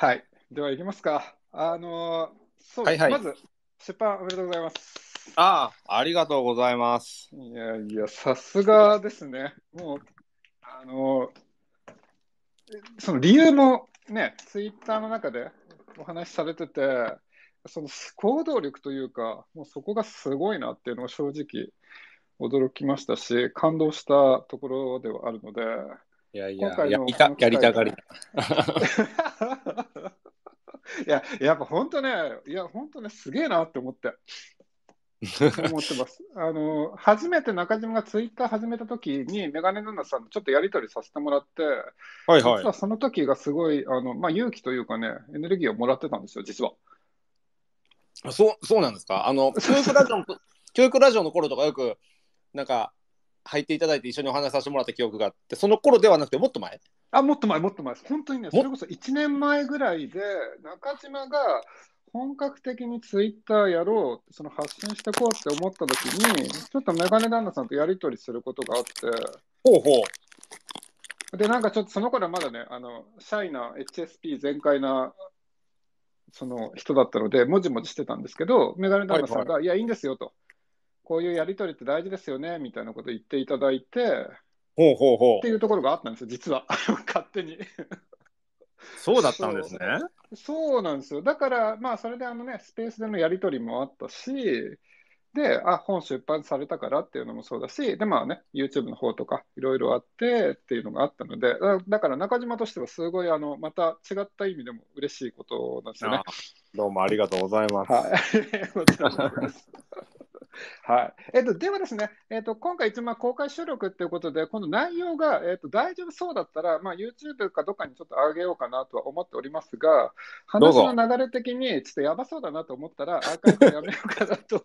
はい。では、いきますか。あのそう、はいはい、まず、出版おめでとうございます。ああ、ありがとうございます。いやいや、さすがですね。もう、あのその理由もね、ツイッターの中でお話しされてて、その行動力というか、もうそこがすごいなっていうのは正直驚きましたし、感動したところではあるので、いやいや、やりたがり。いや、やっぱ本当ね、いや、本当ね、すげえなって思って。思ってます。あの、初めて中島がツイッター始めた時に、メガネナナさんとちょっとやりとりさせてもらって、はいはい、実はその時がすごい、あの、まあ、勇気というかね、エネルギーをもらってたんですよ、実は。あそう、そうなんですかあの、教育ラジオの、教育ラジオの頃とかよく、なんか、入っていただいて一緒にお話しさせてもらった記憶があってその頃ではなくてもっと前あもっと前もっと前です本当にねそれこそ1年前ぐらいで中島が本格的にツイッターやろうその発信してこうって思った時にちょっとメガネ旦那さんとやり取りすることがあってほうほうでなんかちょっとその頃はまだねあのシャイな HSP 全開なその人だったので、もじもじしてたんですけど、メガネ旦那さんが、はいはい、いや、いいんですよと、こういうやり取りって大事ですよねみたいなこと言っていただいて、ほうほうほう。っていうところがあったんですよ、実は、勝手にそうだったんですねそうなんですよ。だから、まあ、それであのね、スペースでのやり取りもあったし、で、あ、本出版されたからっていうのもそうだし、で、まあね、YouTube の方とかいろいろあってっていうのがあったので、だだから中島としてはすごい、あの、また違った意味でも嬉しいことなんですよね。どうもありがとうございます。はい、ありがとうございます。はい。えっと、ではですね、えっと、今回一応公開収録ということで、この内容が、えっと、大丈夫そうだったら、まあ、YouTube かどっかにちょっと上げようかなとは思っておりますが、話の流れ的にちょっとやばそうだなと思ったら、アーカイブやめようかなと。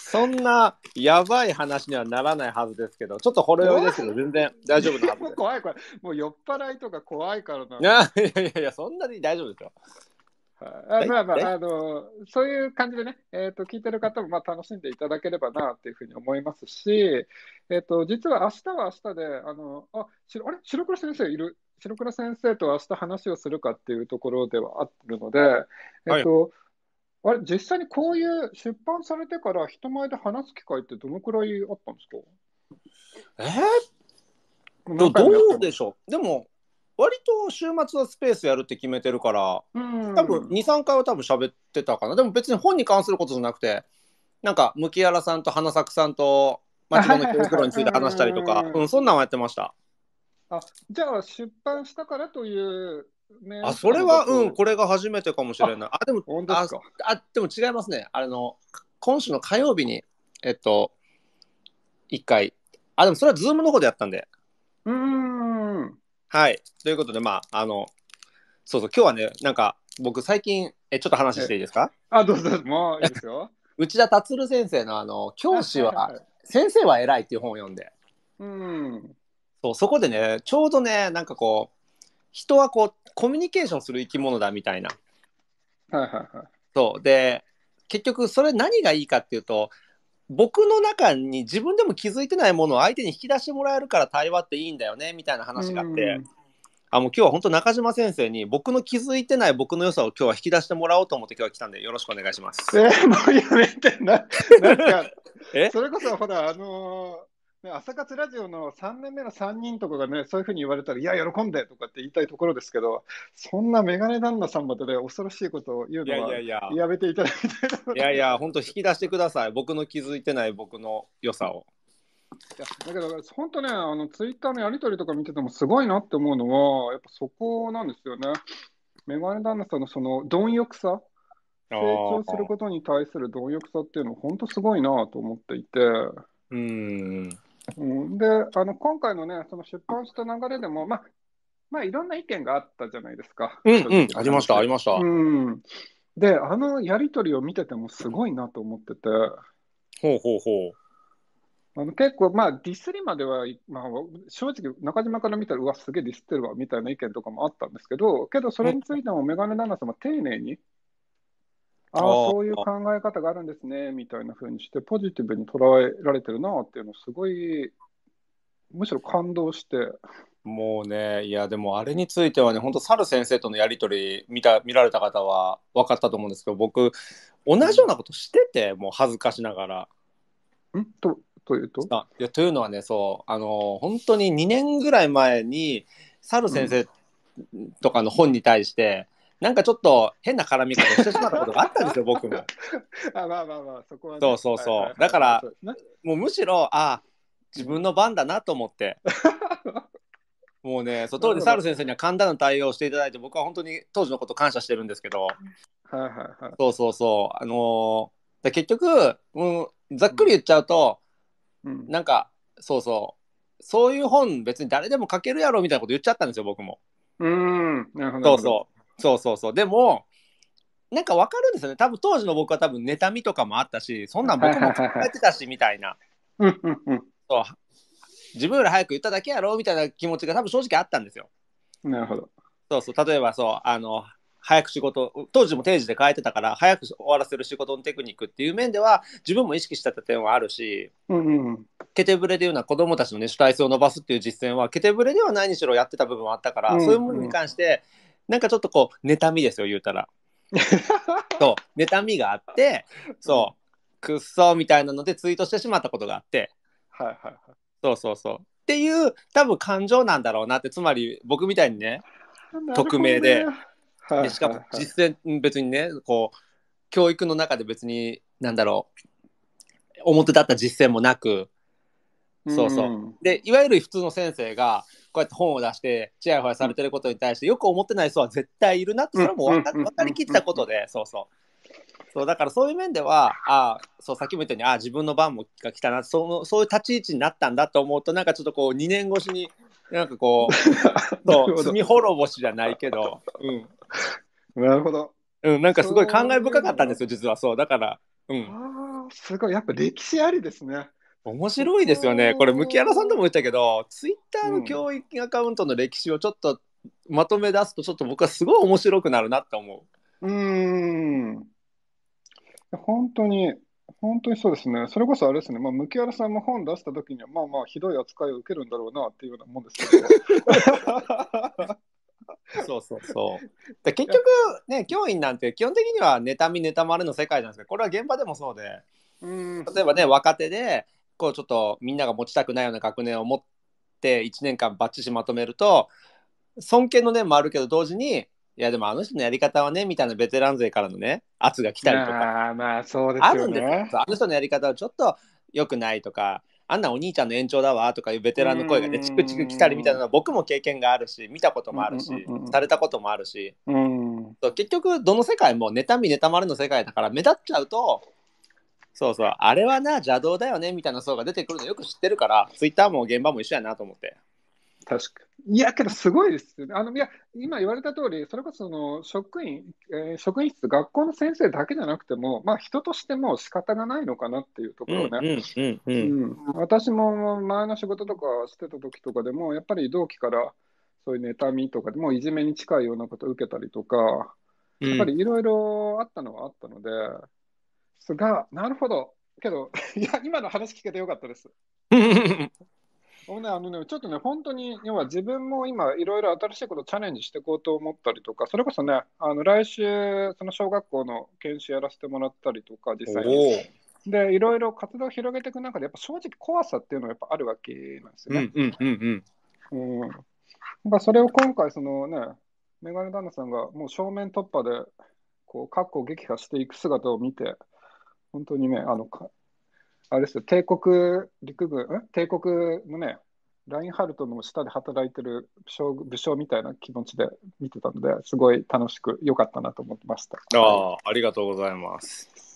そんなやばい話にはならないはずですけど、ちょっとほろ酔いですけど、全然大丈夫なはずです。も う怖い、これ、もう酔っ払いとか怖いからな。いやいやいや、そんなに大丈夫ですよ。あまあまあ、あの、そういう感じでね、えっ、ー、と、聞いてる方も、まあ、楽しんでいただければな、っていうふうに思いますし、えっ、ー、と、実は明日は明日で、あの、あ、しあれ白黒先生いる白黒先生と明日話をするかっていうところではあるので、えっ、ー、と、はい、あれ、実際にこういう出版されてから人前で話す機会ってどのくらいあったんですかえー、どうでしょうでも、割と週末はスペースやるって決めてるから、うん、多分23回は多分喋ってたかなでも別に本に関することじゃなくてなんかむきやらさんと花咲さんと町子の手袋について話したりとか、うん、そんなんはやってました。あじゃあ出版したからというあそれはうんこれが初めてかもしれないあでも本当ですかあでも違いますねあの今週の火曜日にえっと1回あでもそれはズームの方でやったんでうんはい。ということで、まあ、あの、そうそう、今日はね、なんか、僕、最近、え、ちょっと話していいですかあ、どうぞ、もういいですよ。内田達先生の、あの、教師は、先生は偉いっていう本を読んで。うん。そう、そこでね、ちょうどね、なんかこう、人はこう、コミュニケーションする生き物だみたいな。はいはいはい。そう。で、結局、それ何がいいかっていうと、僕の中に自分でも気づいてないものを相手に引き出してもらえるから対話っていいんだよねみたいな話があって、うん、あもう今日は本当中島先生に僕の気づいてない僕の良さを今日は引き出してもらおうと思って今日は来たんでよろしくお願いします。えー、もうやめてななんか えそれこそほらあのーね、朝活ラジオの3年目の3人とかがね、そういうふうに言われたら、いや、喜んでとかって言いたいところですけど、そんなメガネ旦那さんまでね、恐ろしいことを言うのは、やめていただきたいいやいや、本当、引き出してください、僕の気づいてない僕の良さを。いやだけど、本当ね、あのツイッターのやり取りとか見てても、すごいなって思うのは、やっぱそこなんですよね。メガネ旦那さんのその貪欲さ、成長することに対する貪欲さっていうの、本当すごいなと思っていて。うんうん、であの今回の,、ね、その出版した流れでも、まあまあ、いろんな意見があったじゃないですか。うん、うん、ありました、ありました。うんで、あのやり取りを見ててもすごいなと思ってて。ほうほうほう。あの結構、まあ、ディスりまでは、まあ、正直、中島から見たら、うわ、すげえディスってるわみたいな意見とかもあったんですけど、けど、それについても、メガネ旦那様、丁寧にああ、そういう考え方があるんですね、みたいなふうにして、ポジティブに捉えられてるなっていうの、すごい、むしろ感動して。もうね、いや、でもあれについてはね、本当、猿先生とのやり取り見た見られた方は分かったと思うんですけど、僕、同じようなことしてて、もう恥ずかしながら。んとというとあいやというのはね、そう、あの、本当に2年ぐらい前に、猿先生とかの本に対して、うんなんかちょっと変な絡み方してしまったことがあったんですよ、僕も。あまあまあまあ、そこは、ね、そうそうそう。だから、もうむしろ、あ自分の番だなと思って。もうね、そう当時、サル先生には簡単な対応していただいて、僕は本当に当時のこと感謝してるんですけど、はいはいはい、そうそうそう、あのー、結局、もうざっくり言っちゃうと、うん、なんか、そうそう、そういう本、別に誰でも書けるやろみたいなこと言っちゃったんですよ、僕も。うん、なるほど。そうそそうそうそう。でも、なんかわかるんですよね。多分当時の僕は多分妬みとかもあったし、そんなん僕も考えてたし、みたいな。うんうんそう。自分より早く言っただけやろみたいな気持ちが多分正直あったんですよ。なるほど。そうそう。例えばそう、あの、早く仕事当時も定時で変えてたから早く終わらせる仕事のテクニックっていう面では自分も意識してた点はあるし、うんうん、ケテブレでいうのは子どもたちの、ね、主体性を伸ばすっていう実践はケテブレではなにしろやってた部分はあったから、うんうん、そういうものに関してなんかちょっとこう、妬みですよ、言うたら。そう、妬みがあって、そう、くっそみたいなのでツイートしてしまったことがあって。はいはいはい。そうそうそう。っていう、多分感情なんだろうなって、つまり僕みたいにね、匿名で、はいはいはい、しかも実践、別にね、こう、教育の中で別に、なんだろう、表立った実践もなく、そうそう。うん、で、いわゆる普通の先生が、こうやって本を出してちやほやされてることに対してよく思ってない人は絶対いるなってそれも分か分かりきったことでそうそうそうだからそういう面ではあそうさっきも言ったようにあ自分の番もが来たなそのそういう立ち位置になったんだと思うとなんかちょっとこう2年越しになんかこう そう罪滅ぼしじゃないけど、うん、なるほど、うん、なんかすごい感慨深かったんですよ実はそうだから、うん、すごいやっぱ歴史ありですね面白いですよね。これ、ムキヤラさんとも言ったけど、ツイッターの教育アカウントの歴史をちょっとまとめ出すと、ちょっと僕はすごい面白くなるなって思う。うん。本当に、本当にそうですね。それこそあれですね、まあ、ムキヤラさんも本出した時には、まあまあ、ひどい扱いを受けるんだろうなっていうようなもんですけど。そうそうそう。で結局ね、教員なんて基本的には妬み妬まれの世界なんですけど、これは現場でもそうで。うん例えばね若手で個ちょっとみんなが持ちたくないような学年を持って1年間バッチしまとめると尊敬の念もあるけど同時にいやでもあの人のやり方はねみたいなベテラン勢からのね圧が来たりとかあまあそうです、ね、あるんですあの人のやり方はちょっと良くないとかあんなお兄ちゃんの延長だわとかいうベテランの声がねチクチク来たりみたいなのは僕も経験があるし見たこともあるし、うんうん、されたこともあるし、うん、結局どの世界も妬み妬まれの世界だから目立っちゃうとそうそう、あれはな、邪道だよねみたいな層が出てくるのよく知ってるから、ツイッターも現場も一緒やなと思って。確かいや、けどすごいですよね。あのいや今言われた通り、それこそその職員、えー、職員室、学校の先生だけじゃなくても、まあ、人としても仕方がないのかなっていうところね。私も前の仕事とかしてた時とかでも、やっぱり同期からそういう妬みとかでもいじめに近いようなことを受けたりとか、やっぱりいろいろあったのはあったので。うんすが、なるほど。けど、いや、今の話聞けてよかったです。も うね、あのね、ちょっとね、本当に、要は自分も今、いろいろ新しいことチャレンジしていこうと思ったりとか、それこそね、あの来週、その小学校の研修やらせてもらったりとか、実際に。で、いろいろ活動を広げていく中で、やっぱ正直怖さっていうのはやっぱあるわけなんですよね。うんうんうん、うん、うん。それを今回、そのね、メガネ旦那さんがもう正面突破で、こう、かっを撃破していく姿を見て、本当にね、あの、かあれですよ、帝国陸軍、ん帝国のね、ラインハルトの下で働いてる武将武将みたいな気持ちで見てたので、すごい楽しく良かったなと思ってました。ああ、ありがとうございます。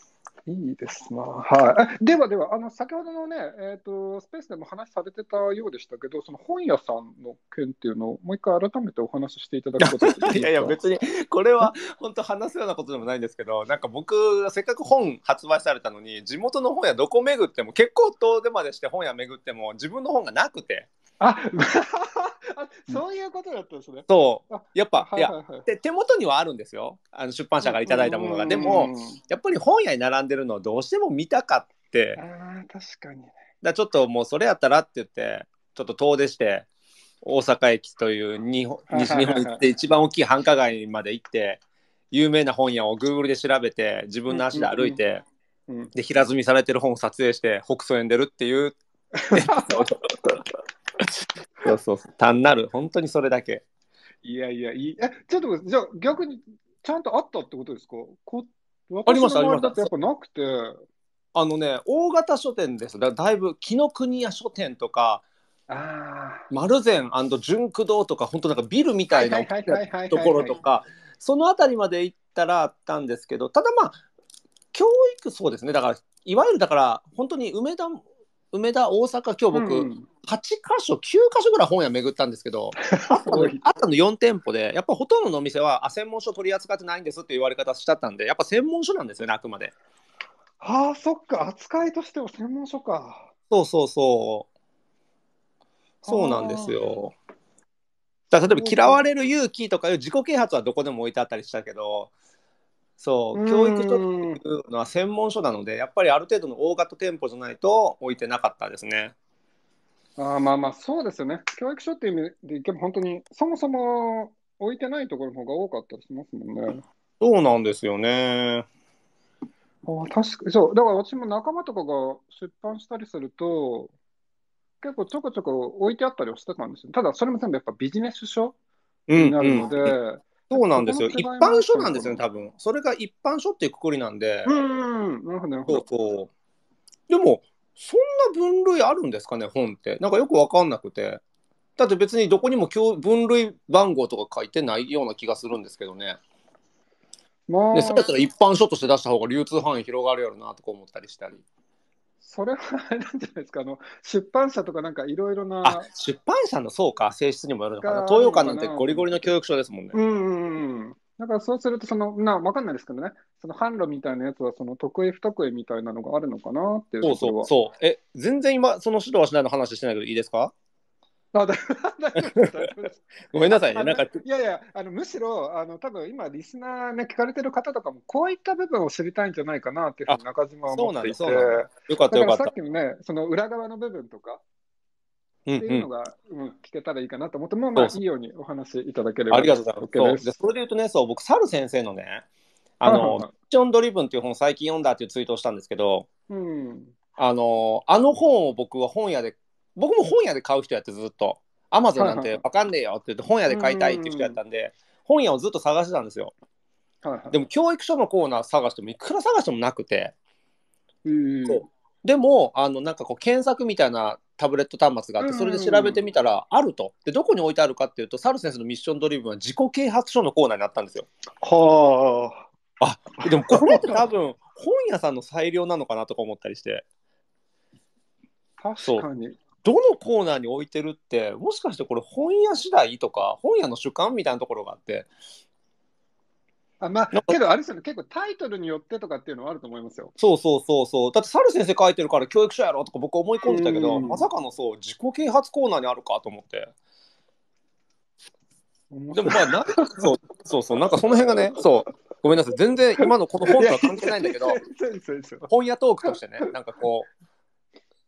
いいですな、はい、ではでは、あの先ほどのね、えーと、スペースでも話されてたようでしたけど、その本屋さんの件っていうのを、もう一回改めてお話ししていただくこと いやいや、別にこれは本当、話すようなことでもないんですけど、なんか僕、せっかく本発売されたのに、地元の本屋、どこ巡っても、結構遠出までして本屋巡っても、自分の本がなくて。あそういうことだったんですね。そう。やっぱ、いやで、手元にはあるんですよ。あの出版社から頂いたものが。でも、やっぱり本屋に並んでるのをどうしても見たかって。あ確かに、だちょっともうそれやったらって言って、ちょっと遠出して、大阪駅という日本西日本行って一番大きい繁華街まで行って、有名な本屋を Google で調べて、自分の足で歩いて、で、平積みされてる本を撮影して、北総園出るっていう。そうそうそう。単なる、本当にそれだけ。いやいや、いいえ、ちょっと、じゃあ逆に、ちゃんとあったってことですかこありました、ありました。やっぱなくて。あのね、大型書店です。だだいぶ、紀ノ国屋書店とか、丸善純ク堂とか、本当なんかビルみたいなところとか、その辺りまで行ったらあったんですけど、ただまあ、教育、そうですね、だから、いわゆるだから、本当に梅田梅田、大阪、今日僕、うん、8箇所、9箇所ぐらい本屋巡ったんですけど、あ たの4店舗で、やっぱほとんどのお店は、あ、専門書取り扱ってないんですって言われ方しちゃったんで、やっぱ専門書なんですよね、あくまで。ああ、そっか、扱いとしては専門書か。そうそうそう。そうなんですよ。だ例えば、嫌われる勇気とかいう自己啓発はどこでも置いてあったりしたけど、そう、教育所というのは専門書なので、やっぱりある程度の大型店舗じゃないと置いてなかったですね。あまあまあ、そうですよね。教育所っていう意味でいけば、本当にそもそも置いてないところの方が多かったりしますもんね。そうなんですよね。あ確かに、そう、だから私も仲間とかが出版したりすると、結構ちょこちょこ置いてあったりはしてたんですよ。ただ、それも全部やっぱビジネス書になるので、うんうんそうなんですよ。一般書なんですよね、多分。それが一般書っていうくくりなんで。うん、なるほど、そうそうでも、そんな分類あるんですかね、本って。なんかよくわかんなくて。だって別にどこにも分類番号とか書いてないような気がするんですけどね。まあ、でそれやったら一般書として出した方が流通範囲広がるやろなとか思ったりしたり。それはあれなんじゃないですか、あの出版社とかなんかいろいろな。出版社のそうか、性質にもよるのかな。東洋館なんてゴリゴリの教育書ですもんね。うんうんうん。だからそうするとその、な分かんないですけどね、その販路みたいなやつはその得意、不得意みたいなのがあるのかなっていうそうそうそう。え、全然今、その指導はしないの話してないけど、いいですかあ 大ごめんなさいね、なんか。いやいや、あのむしろ、あの多分今、リスナーね、聞かれてる方とかも、こういった部分を知りたいんじゃないかなっていうふうに中島は思っていて、そうなんですよかったよかった。さっきのね、その裏側の部分とかっていうのが、うん、うん、聞けたらいいかなと思って、まあ、まあ、いいようにお話しいただければ。ありがとうございます。そそれで言うとね、そう、僕、サル先生のね、あの、ミッションドリブンっていう本最近読んだっていうツイートをしたんですけど、うん、あの、あの本を僕は本屋で僕も本屋で買う人やってずっと。アマゾンなんてわかんねえよって言って本屋で買いたいって人やったんで、本屋をずっと探してたんですよ。でも教育書のコーナー探してもいくら探してもなくて。うでもあのなんかこう検索みたいなタブレット端末があってそれで調べてみたらあるとでどこに置いてあるかっていうとサル先生のミッションドリブンは自己啓発書のコーナーになったんですよ。はあでもこれって多分本屋さんの裁量なのかなとか思ったりして。確かにどのコーナーに置いてるってもしかしてこれ本屋次第とか本屋の主観みたいなところがあってあまあ、けどあれですよね、結構タイトルによってとかっていうのはあると思いますよ。そうそうそうそう。だって、猿先生書いてるから教育者やろとか僕思い込んでたけど、まさかのそう、自己啓発コーナーにあるかと思って。でもまあなそう、そうそう、なんかその辺がね、そう、ごめんなさい、全然今のこの本とは関係ないんだけど、本屋トークとしてね、なんかこう、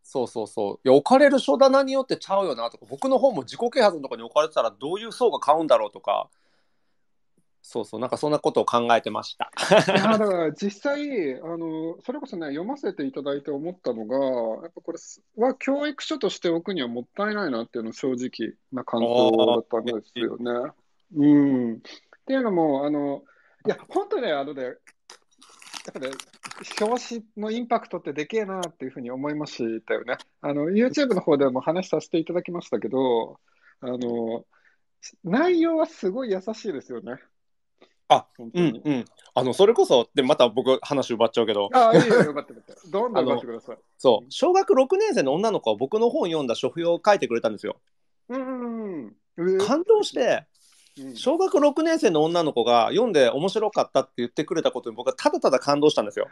そうそうそう。いや、置かれる書棚によってちゃうよなとか、僕の本も自己啓発のとこに置かれてたら、どういう層が買うんだろうとか、そうそう、なんかそんなことを考えてました。いやだから実際あの、それこそね、読ませていただいて思ったのが、やっぱこれは教育書として置くにはもったいないなっていうの正直な感想だったんですよね。うん、っていうのも、あのいや、本当ね、あのね、だから、表紙のインパクトってでけえなっていうふうに思いましたよね。あの、YouTube の方でも話させていただきましたけど、あの、内容はすごい優しいですよね。あ、うんうん。あの、それこそ、で、また僕、話奪っちゃうけど。あ、いいよ、奪ってくださどんどん奪ってください。そう、小学6年生の女の子は僕の本を読んだ書評を書いてくれたんですよ。うんうんうん。感動して、小学6年生の女の子が読んで面白かったって言ってくれたことに僕はただただ感動したんですよ。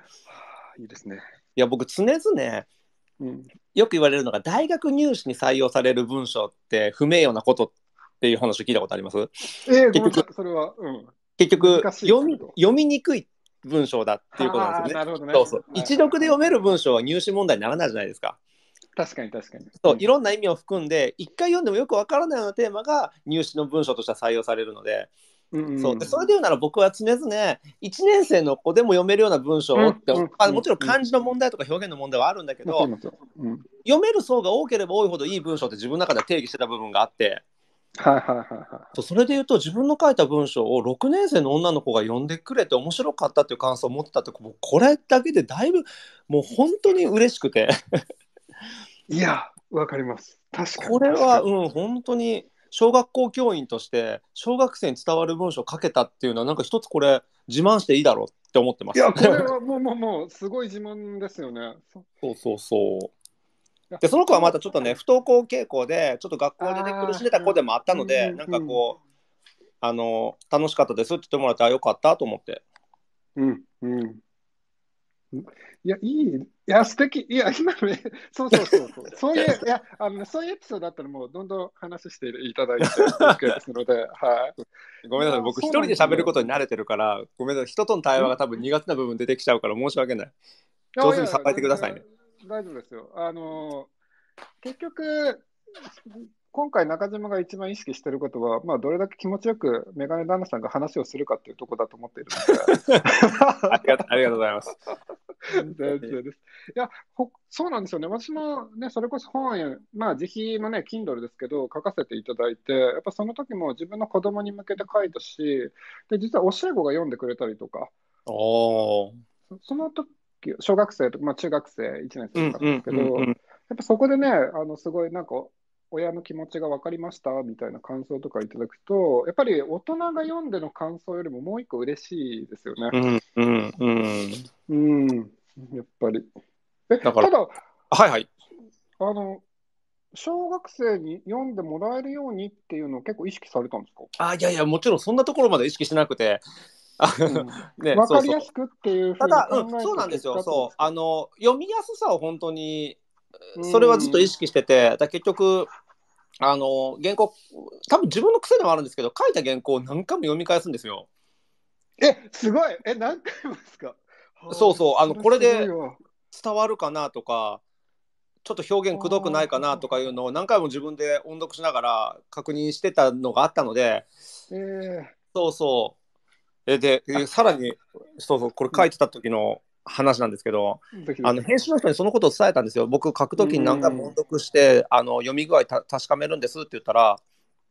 いいですね。いや僕常々、うん、よく言われるのが大学入試に採用される文章って不名誉なことっていう話を聞いたことあります、えー、結局それは、うん、結局読み読みにくい文章だっていうことなんですよね。ねそうそう、一読で読める文章は入試問題にならないじゃないですか。確かに確かに。そう、いろんな意味を含んで、一回読んでもよくわからないようなテーマが入試の文章として採用されるので、うんそうでそれで言うなら僕は常々1年生の子でも読めるような文章をって、あもちろん漢字の問題とか表現の問題はあるんだけど、読める層が多ければ多いほどいい文章って自分の中で定義してた部分があって、はいはいはいはい、それで言うと自分の書いた文章を6年生の女の子が読んでくれて面白かったっていう感想を持ってたってこれだけでだいぶもう本当に嬉しくていや、わかります。確かに。これは、うん、本当に小学校教員として小学生に伝わる文章を書けたっていうのはなんか一つこれ自慢していいだろうって思ってます。いや、これはもうもうもうすごい自慢ですよね。そうそうそう。でその子はまたちょっとね不登校傾向でちょっと学校で、ね、苦しんでた子でもあったので、うん、なんかこう、あの楽しかったですって言ってもらってあよかったと思って。うんうんいや、いい、いや、素敵いや、今ね、そうそうそうそう、そういう、いやあの、そういうエピソードだったら、もうどんどん話していただいて、OK ですので、はい。ごめんなさい、僕、一人で喋ることに慣れてるから、ごめんなさい、人との対話が多分苦手な部分出てきちゃうから、申し訳ない。上手にてくださいね。大丈夫ですよ。あの、結局、今回、中島が一番意識してることは、まあ、どれだけ気持ちよくメガネ旦那さんが話をするかっていうところだと思っているので ありがとうございます。いやほ、そうなんですよね、私もね、それこそ本、まあ、自費のね、Kindle ですけど、書かせていただいて、やっぱその時も自分の子供に向けて書いたし、で実は教え子が読んでくれたりとか、おその時小学生とか、まあ、中学生1年生とかですけど、やっぱそこでね、あのすごいなんか、親の気持ちが分かりましたみたいな感想とかいただくと、やっぱり大人が読んでの感想よりももう一個嬉しいですよね。うんうんうんうん、やっぱり。えだからただ、はいはい。あの小学生に読んでもらえるようにっていうのを結構意識されたんですかあいやいや、もちろんそんなところまで意識しなくて、うん ね、分かりやすくっていうただ、うん、そうなんですよそうあの、読みやすさを本当に、それはずっと意識してて、だ結局、あの原稿、多分自分の癖でもあるんですけど、書いた原稿を何回も読み返すんですよ。え、すごいえ、何回もですかそうそうあのこれで伝わるかなとかちょっと表現くどくないかなとかいうのを何回も自分で音読しながら確認してたのがあったので、えー、そうそうえでさらにそうそうこれ書いてた時の話なんですけど、あの編集の人にそのことを伝えたんですよ僕書く時に何回も音読して、あの読み具合確かめるんですって言ったら、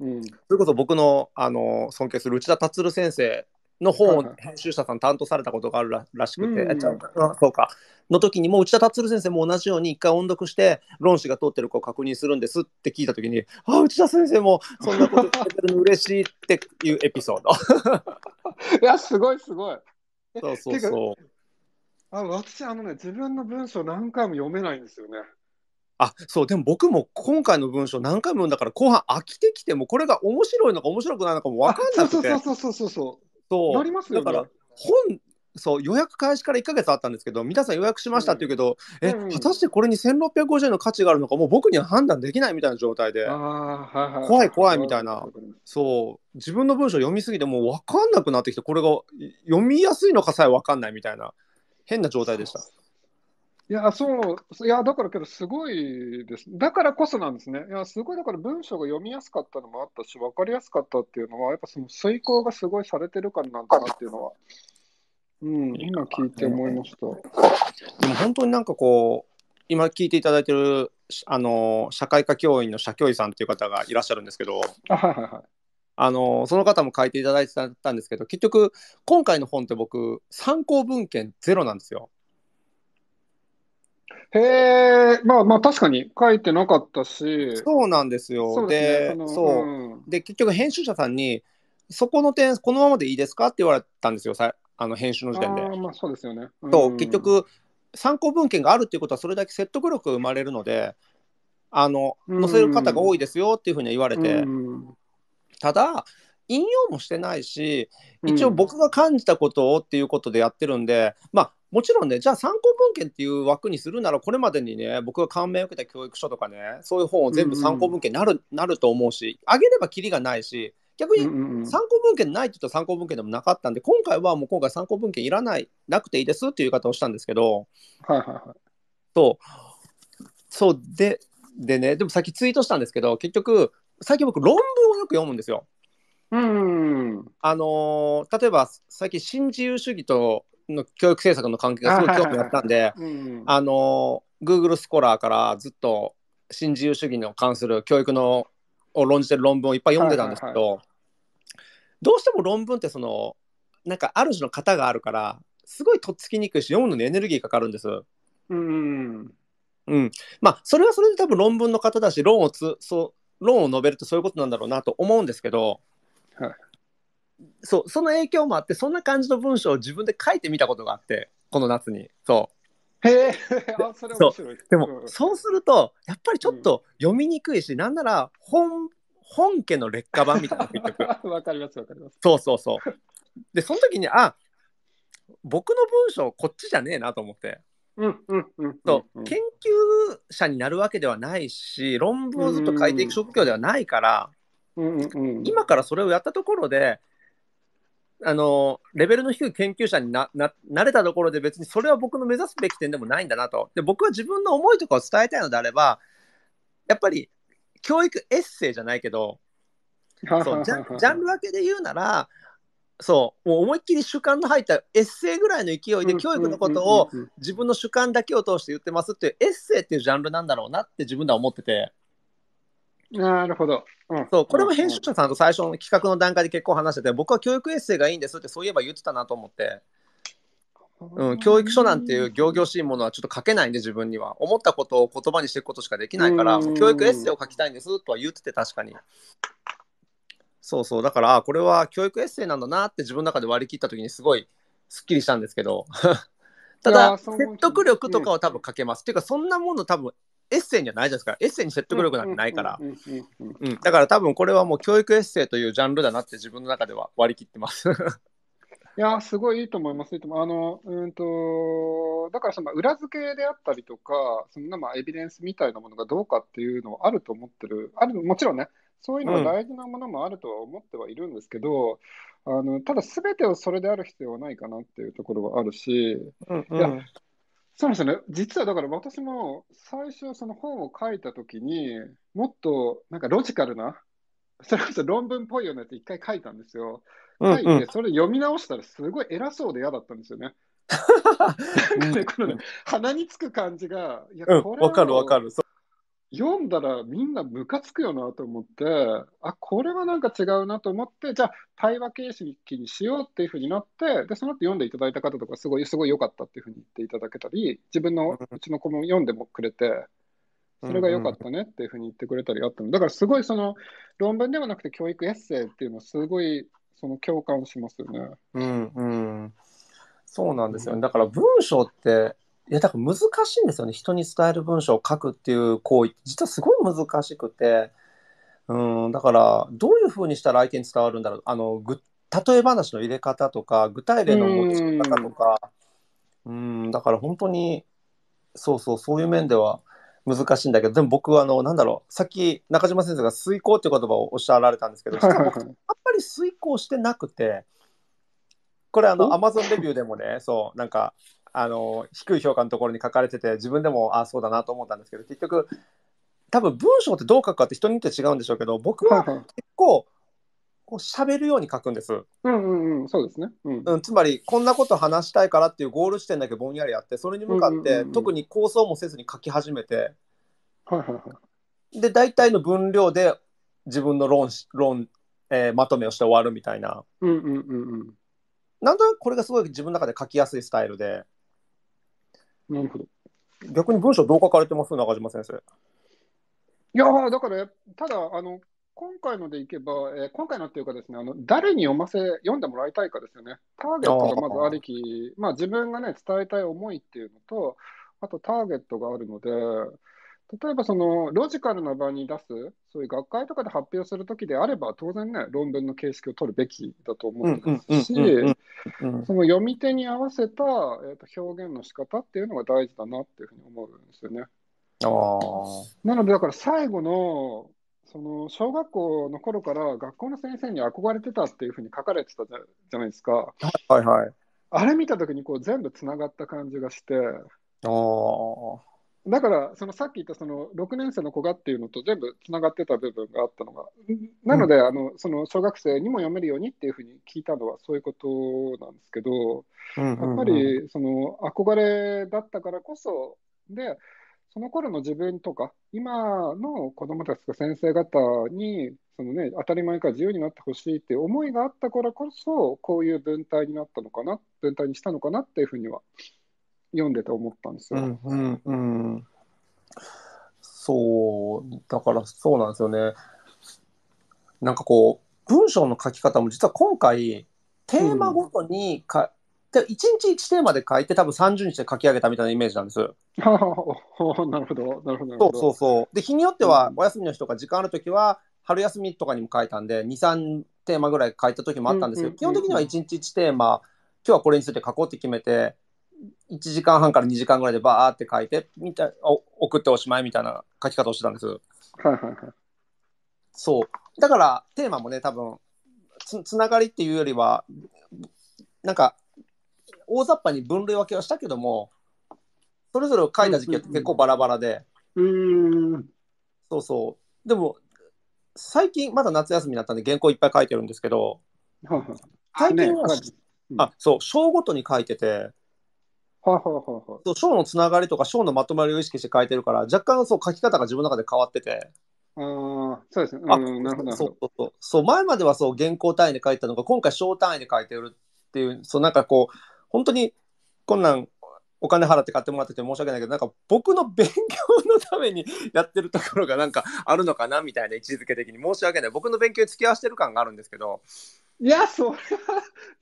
うん、それこそ僕のあの尊敬する内田達先生の本を編集者さん担当されたことがあるららしくて、うん、そうか、の時にも内田達先生も同じように一回音読して論旨が通ってるかを確認するんですって聞いた時に、あ内田先生もそんなこと言ってるの嬉しいっていうエピソード。いや、すごいすごい。そうそうそう。あ私あのね自分の文章何回も読めないんですよね。あそうでも僕も今回の文章何回も読んだから後半飽きてきてもこれが面白いのか面白くないのかも分かんなくてそうそうそうそうそうそうそうなりますよ、ね、だから本そう予約開始から1か月あったんですけど皆さん予約しましたって言うけど、うん、え、うん、果たしてこれに1650円の価値があるのかもう僕には判断できないみたいな状態で、はいはい、怖い怖いみたいなそう自分の文章読みすぎてもう分かんなくなってきてこれが読みやすいのかさえ分かんないみたいな変な状態でした。いや、そう、いや、だからけど、すごいです。だからこそなんですね。いや、すごい、だから文章が読みやすかったのもあったし、分かりやすかったっていうのは、やっぱその遂行がすごいされてるからなんだなっていうのは、うん、今聞いて思いました。でも本当になんかこう、今聞いていただいてる、あの、社会科教員の社教員さんっていう方がいらっしゃるんですけど、はいはいはい。あのその方も書いていただいてたんですけど結局今回の本って僕参考文献ゼロなんですよ。へえ、まあまあ確かに書いてなかったし。そうなんですよ。で、そう、で、結局編集者さんに、そこの点、このままでいいですかって言われたんですよ、さあの編集の時点で。まあそうですよね。うん、と結局、参考文献があるっていうことは、それだけ説得力が生まれるので、あの載せる方が多いですよっていうふうには言われて、うん、ただ、引用もしてないし、一応僕が感じたことをっていうことでやってるんで、まあ、もちろんね、じゃあ参考文献っていう枠にするなら、これまでにね、僕が感銘を受けた教育書とかね、そういう本を全部参考文献になるうんうん、なると思うし、あげればきりがないし、逆に参考文献ないって言ったら参考文献でもなかったんで、今回はもう今回参考文献いらない、なくていいですっていう言い方をしたんですけど、はいはいはい。そう、そうで、でね、でもさっきツイートしたんですけど、結局、最近僕、論文をよく読むんですよ。うん、あのー、例えば最近新自由主義との教育政策の関係がすごい興味あったんで、あの、Google スコラーからずっと新自由主義に関する教育のを論じてる論文をいっぱい読んでたんですけど、どうしても論文ってその、なんかある種の型があるから、すごいとっつきにくいし、読むのにエネルギーかかるんです。うん。うん。まあ、それはそれで多分論文の型だし、論をつ、そう、論を述べるとそういうことなんだろうなと思うんですけど、はい、そう、その影響もあって、そんな感じの文章を自分で書いてみたことがあって、この夏に。そう。へえ、あ、それでも、うん、そうすると、やっぱりちょっと読みにくいし、うん、なんなら本、本家の劣化版みたいな結局。わかります、わかります。そうそうそう。で、その時に、あ、僕の文章こっちじゃねえなと思って。研究者になるわけではないし論文をずっと書いていく職業ではないから、うんうん、今からそれをやったところであの、レベルの低い研究者にな、な、れたところで別にそれは僕の目指すべき点でもないんだなと。で、僕は自分の思いとかを伝えたいのであれば、やっぱり教育エッセイじゃないけど、そうジャ、ジャンル分けで言うなら、そう、もう思いっきり主観の入ったエッセイぐらいの勢いで教育のことを自分の主観だけを通して言ってますっていうエッセイっていうジャンルなんだろうなって自分では思ってて。なるほど。そう、これも編集者さんと最初の企画の段階で結構話してて、僕は教育エッセイがいいんですってそういえば言ってたなと思って。うん、教育書なんていう仰々しいものはちょっと書けないんで自分には思ったことを言葉にしていくことしかできないから教育エッセイを書きたいんですとは言ってて確かにそうそうだからこれは教育エッセイなんだなって自分の中で割り切った時にすごいすっきりしたんですけど ただ説得力とかは多分書けます、うん、っていうかそんなもの多分エッセイないじゃないですかエッセイに説得力なんてないからだから多分これはもう教育エッセイというジャンルだなって自分の中では割り切ってますいやすごいいいと思います、いいと思いますあのうんとだからその裏付けであったりとか、そのまあエビデンスみたいなものがどうかっていうのはあると思ってる、あるもちろんね、そういうのは大事なものもあるとは思ってはいるんですけど、うん、あのただ、すべてをそれである必要はないかなっていうところはあるし、うんうん、いやそうですね。実はだから私も最初その本を書いたときにもっとなんかロジカルな、それこそ論文っぽいようなやつ一回書いたんですよ。書いて、それ読み直したらすごい偉そうで嫌だったんですよね。なんかね、このね、鼻につく感じが、いや、これは、かるわかる。読んだらみんなムカつくよなと思って、あ、これはなんか違うなと思って、じゃあ対話形式にしようっていうふうになって、で、その後読んでいただいた方とか、すごい、すごい良かったっていうふうに言っていただけたり、自分のうちの子も読んでもくれて、それが良かったねっていうふうに言ってくれたりあったの。だからすごいその論文ではなくて教育エッセイっていうのはすごいその共感しますよね。うんうん。そうなんですよね。だから文章っていやだから難しいんですよね人に伝える文章を書くっていう行為実はすごい難しくてうんだからどういうふうにしたら相手に伝わるんだろうあのぐ例え話の入れ方とか具体例の持ち方とかうんだから本当にそうそうそういう面では難しいんだけどでも僕はあのなんだろうさっき中島先生が「遂行」っていう言葉をおっしゃられたんですけど 実は僕あんまり遂行してなくてこれあのアマゾンレビューでもねそうなんかあの低い評価のところに書かれてて自分でもああそうだなと思ったんですけど結局多分文章ってどう書くかって人によって違うんでしょうけど僕は結構こう喋るように書くんです。うんうんうんそうですね、うんつまりこんなこと話したいからっていうゴール地点だけぼんやりやってそれに向かって、特に構想もせずに書き始めて、はいはいはい、で大体の分量で自分の論論、えー、まとめをして終わるみたいな。うんうんうんうんなんとなくこれがすごい自分の中で書きやすいスタイルで。なるほど。逆に文章どう書かれてます中島先生。いやだから、ただ、あの、今回のでいけば、えー、今回のっていうかですね、あの誰に読ませ、読んでもらいたいかですよね。ターゲットがまずありき、あまあ自分がね、伝えたい思いっていうのと、あとターゲットがあるので、例えばそのロジカルな場に出す、そういう学会とかで発表するときであれば、当然ね、論文の形式を取るべきだと思ってますし、その読み手に合わせた、えー、と表現の仕方っていうのが大事だなっていうふうに思うんですよね。あなので、だから最後の、その小学校の頃から学校の先生に憧れてたっていうふうに書かれてたじゃないですか。はいはい。あれ見たときにこう全部つながった感じがして。ああ。だから、そのさっき言ったその6年生の子がっていうのと全部つながってた部分があったのが、なので、あのその小学生にも読めるようにっていうふうに聞いたのはそういうことなんですけど、やっぱりその憧れだったからこそ、で、その頃の自分とか、今の子どもたちとか先生方に、そのね、当たり前から自由になってほしいっていう思いがあったからこそ、こういう文体になったのかな、文体にしたのかなっていうふうには読んでて思ったんですよ。うんうん、うん、そうだからそうなんですよね。なんかこう文章の書き方も実は今回テーマごとにか、うん、1日1テーマで書いて多分30日で書き上げたみたいなイメージなんです。なるほどなるほど。そうそうそう。で日によってはお休みの日とか時間ある時は春休みとかにも書いたんで23テーマぐらい書いた時もあったんですけど、基本的には1日1テーマ今日はこれについて書こうって決めて1時間半から2時間ぐらいでバーって書いてみた送っておしまいみたいな書き方をしてたんですそうだからテーマもね多分つつながりっていうよりはなんか大雑把に分類分けはしたけどもそれぞれを書いた時期って結構バラバラで、うん、うん、そうそうでも最近まだ夏休みだったんで原稿いっぱい書いてるんですけど、最近は、ね、あそう章ごとに書いてて、はいはいはいはい。そう、章のつながりとか章のまとまりを意識して書いてるから、若干そう書き方が自分の中で変わってて。ああ、そうですね。あなるほど。そうそうそう。そう、前まではそう、原稿単位で書いたのが、今回章単位で書いてるっていう、そう、なんかこう、本当に、こんなんお金払って買ってもらってて申し訳ないけどなんか僕の勉強のために やってるところがなんかあるのかなみたいな位置づけ的に申し訳ない僕の勉強に付き合わせてる感があるんですけどいやそれは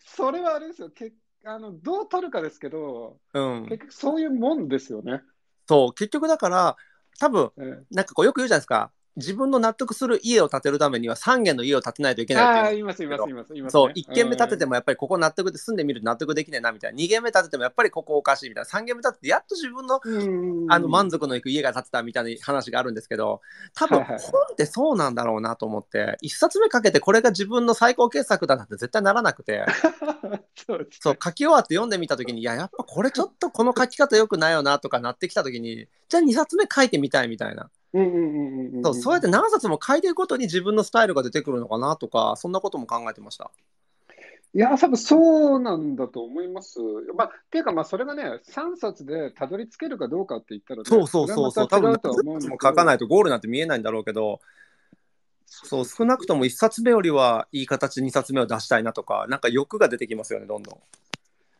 それはあれですよ結あのどう取るかですけど、うん、結局そういうもんですよね。そう結局だから多分、ええ、なんかこうよく言うじゃないですか自分の納得する家を建てるためには3軒の家を建てないといけないいます、います、います。そう、1軒目建ててもやっぱりここ納得で住んでみる納得できないなみたいな、2軒目建ててもやっぱりここおかしいみたいな、3軒目建ててやっと自分のあの満足のいく家が建てたみたいな話があるんですけど、多分本ってそうなんだろうなと思って、1冊目かけてこれが自分の最高傑作だなんて絶対ならなくて、そう書き終わって読んでみた時に、いや、やっぱこれちょっとこの書き方よくないよなとかなってきた時に、じゃあ2冊目書いてみたいみたいな。そうそうやって何冊も書いていくごとに自分のスタイルが出てくるのかなとかそんなことも考えてました。いや、多分そうなんだと思います。まあ、っていうか、まあ、それがね、3冊でたどり着けるかどうかって言ったら、ね、そうそうそうそう、多分何冊も書かないとゴールなんて見えないんだろうけど、そう、少なくとも1冊目よりはいい形、2冊目を出したいなとか、なんか欲が出てきますよね、どんど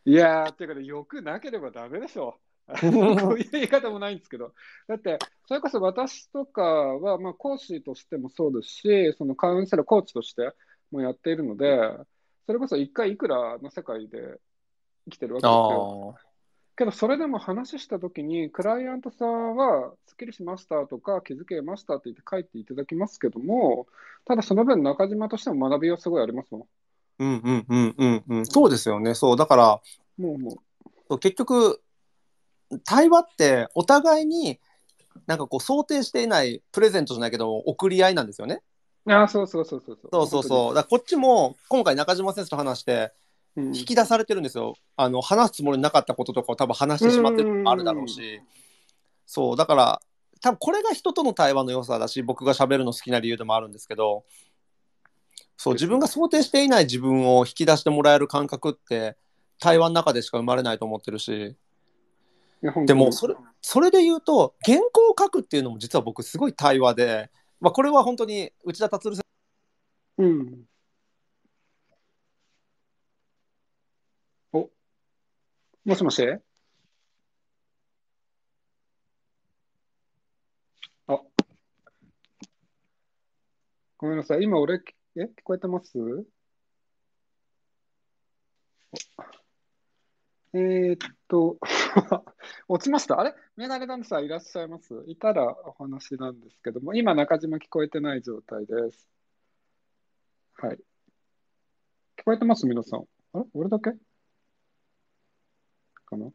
ん。いやー、っていうか、ね、欲なければだめでしょ。こういう言い方もないんですけど、だって、それこそ私とかは、まあ、講師としてもそうですし、そのカウンセラー、コーチとしてもやっているので、それこそ一回いくらの世界で生きてるわけですよ。けど、それでも話したときに、クライアントさんは、スキきりしましたとか、気づけましたって言って書いていただきますけども、ただその分、中島としても学びはすごいありますもん。うんうんうんうんうん、そうですよね、そう、だから、もうもう結局、対話ってお互いになんかこう想定していないプレゼントじゃないけど送り合いなんですよね。あそうそうそうそうそうそうそうだこっちも今回中島先生と話して引き出されてるんですよ、うん、あの話すつもりなかったこととかを多分話してしまってるのもあるだろうし、うそうだから多分これが人との対話の良さだし僕が喋るの好きな理由でもあるんですけどそう自分が想定していない自分を引き出してもらえる感覚って対話の中でしか生まれないと思ってるし。でもそれそれで言うと原稿を書くっていうのも実は僕すごい対話で、まあ、これは本当に内田達郎さん、うん、おもしもしあごめんなさい今俺え聞こえてますえー、っと、落ちました。あれメガネダンサーいらっしゃいますいたらお話なんですけども、今中島聞こえてない状態です。はい。聞こえてます皆さん。あれ俺だけかな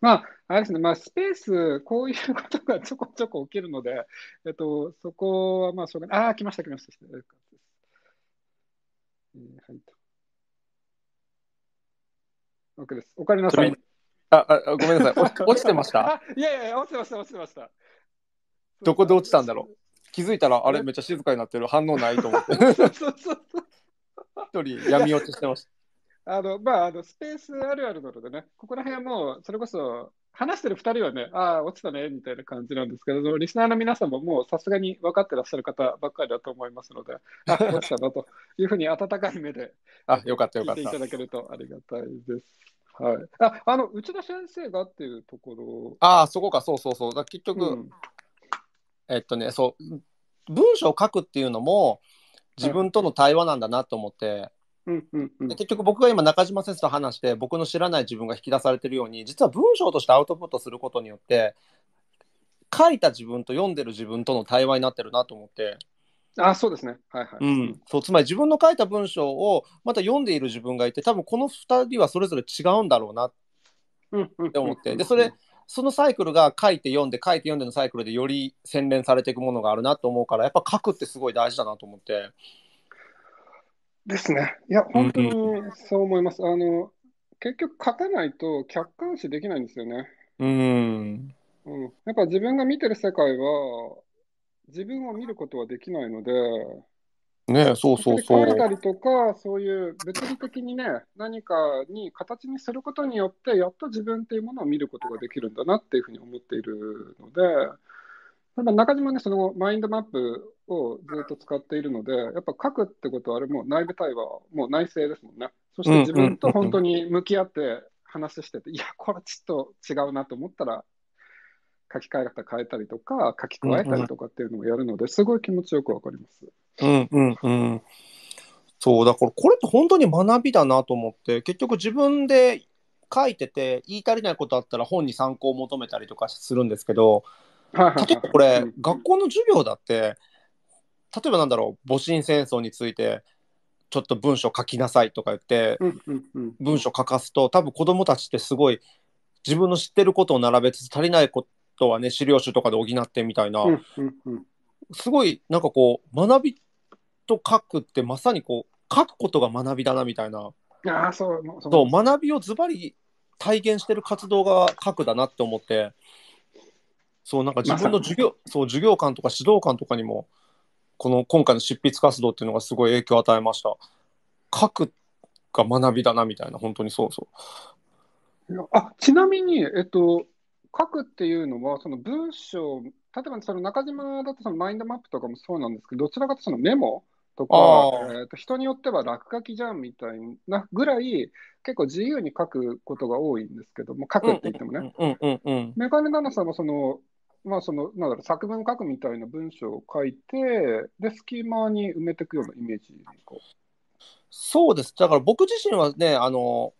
まあ、あれですね、まあ、スペース、こういうことがちょこちょこ起きるので、えっと、そこはまあ、しょうがない。ああ、来ました、来ました。えー、はい OK です。おかえりなさい。あ、あ、ごめんなさい。落ちてました いやいや、落ちてました、落ちてました。どこで落ちたんだろう。気づいたら、あれ、めっちゃ静かになってる。反応ないと思って。一人、闇落ちしてました。あの、まあ、あの、スペースあるあるなのでね、ここら辺はもう、それこそ、話してる2人はね、ああ、落ちたねみたいな感じなんですけど、リスナーの皆さんももうさすがに分かってらっしゃる方ばっかりだと思いますので、あ 落ちたなというふうに温かい目でかった。いただけるとありがたいです。はい、ああの内田先生がっていうところ。ああ、そこか、そうそうそう。だ結局、うん、えっとね、そう、文章を書くっていうのも、自分との対話なんだなと思って、うんうんうん、結局僕が今中島先生と話して僕の知らない自分が引き出されてるように実は文章としてアウトプットすることによって書いた自分と読んでる自分との対話になってるなと思ってあそうですねはいはい、うん、そうつまり自分の書いた文章をまた読んでいる自分がいて多分この2人はそれぞれ違うんだろうなって思ってでそれそのサイクルが書いて読んで書いて読んでのサイクルでより洗練されていくものがあるなと思うからやっぱ書くってすごい大事だなと思って。ですね。いや、本当にそう思います。あの結局、勝たないと客観視できないんですよね。うん、うん、やっぱ自分が見てる世界は、自分を見ることはできないので、ね、そうそうそう。たりとか、そういう物理的にね、何かに形にすることによって、やっと自分っていうものを見ることができるんだなっていうふうに思っているので、ただ中島ね、そのマインドマップをずっと使っているので、やっぱ書くってことは、あれもう内部対話、もう内政ですもんね。そして自分と本当に向き合って話してて、いや、これちょっと違うなと思ったら、書き換え方変えたりとか、書き加えたりとかっていうのをやるので、すごい気持ちよくわかります。うんうんうん。そう、だからこれって本当に学びだなと思って、結局自分で書いてて、言い足りないことあったら本に参考を求めたりとかするんですけど、例えばこれ学校の授業だって例えばなんだろう戊辰戦争についてちょっと文章書きなさいとか言って、文章書かすと多分子どもたちってすごい自分の知ってることを並べつつ足りないことはね資料集とかで補ってみたいな、すごいなんかこう学びと書くってまさにこう書くことが学びだなみたいなあそうそう学びをズバリ体現してる活動が書くだなって思って。そうなんか自分の授業、そう授業感とか指導感とかにもこの今回の執筆活動っていうのがすごい影響を与えました。書くが学びだなみたいな本当にそうそう。あちなみに、えっと、書くっていうのはその文章例えばその中島だとそのマインドマップとかもそうなんですけどどちらかとそのメモとか、えー、と人によっては落書きじゃんみたいなぐらい結構自由に書くことが多いんですけども書くって言ってもね。メガネナナさんはそのまあ、その、なんだろう、作文書くみたいな文章を書いて、で、マーに埋めていくようなイメージそうです。だから僕自身はね、あの、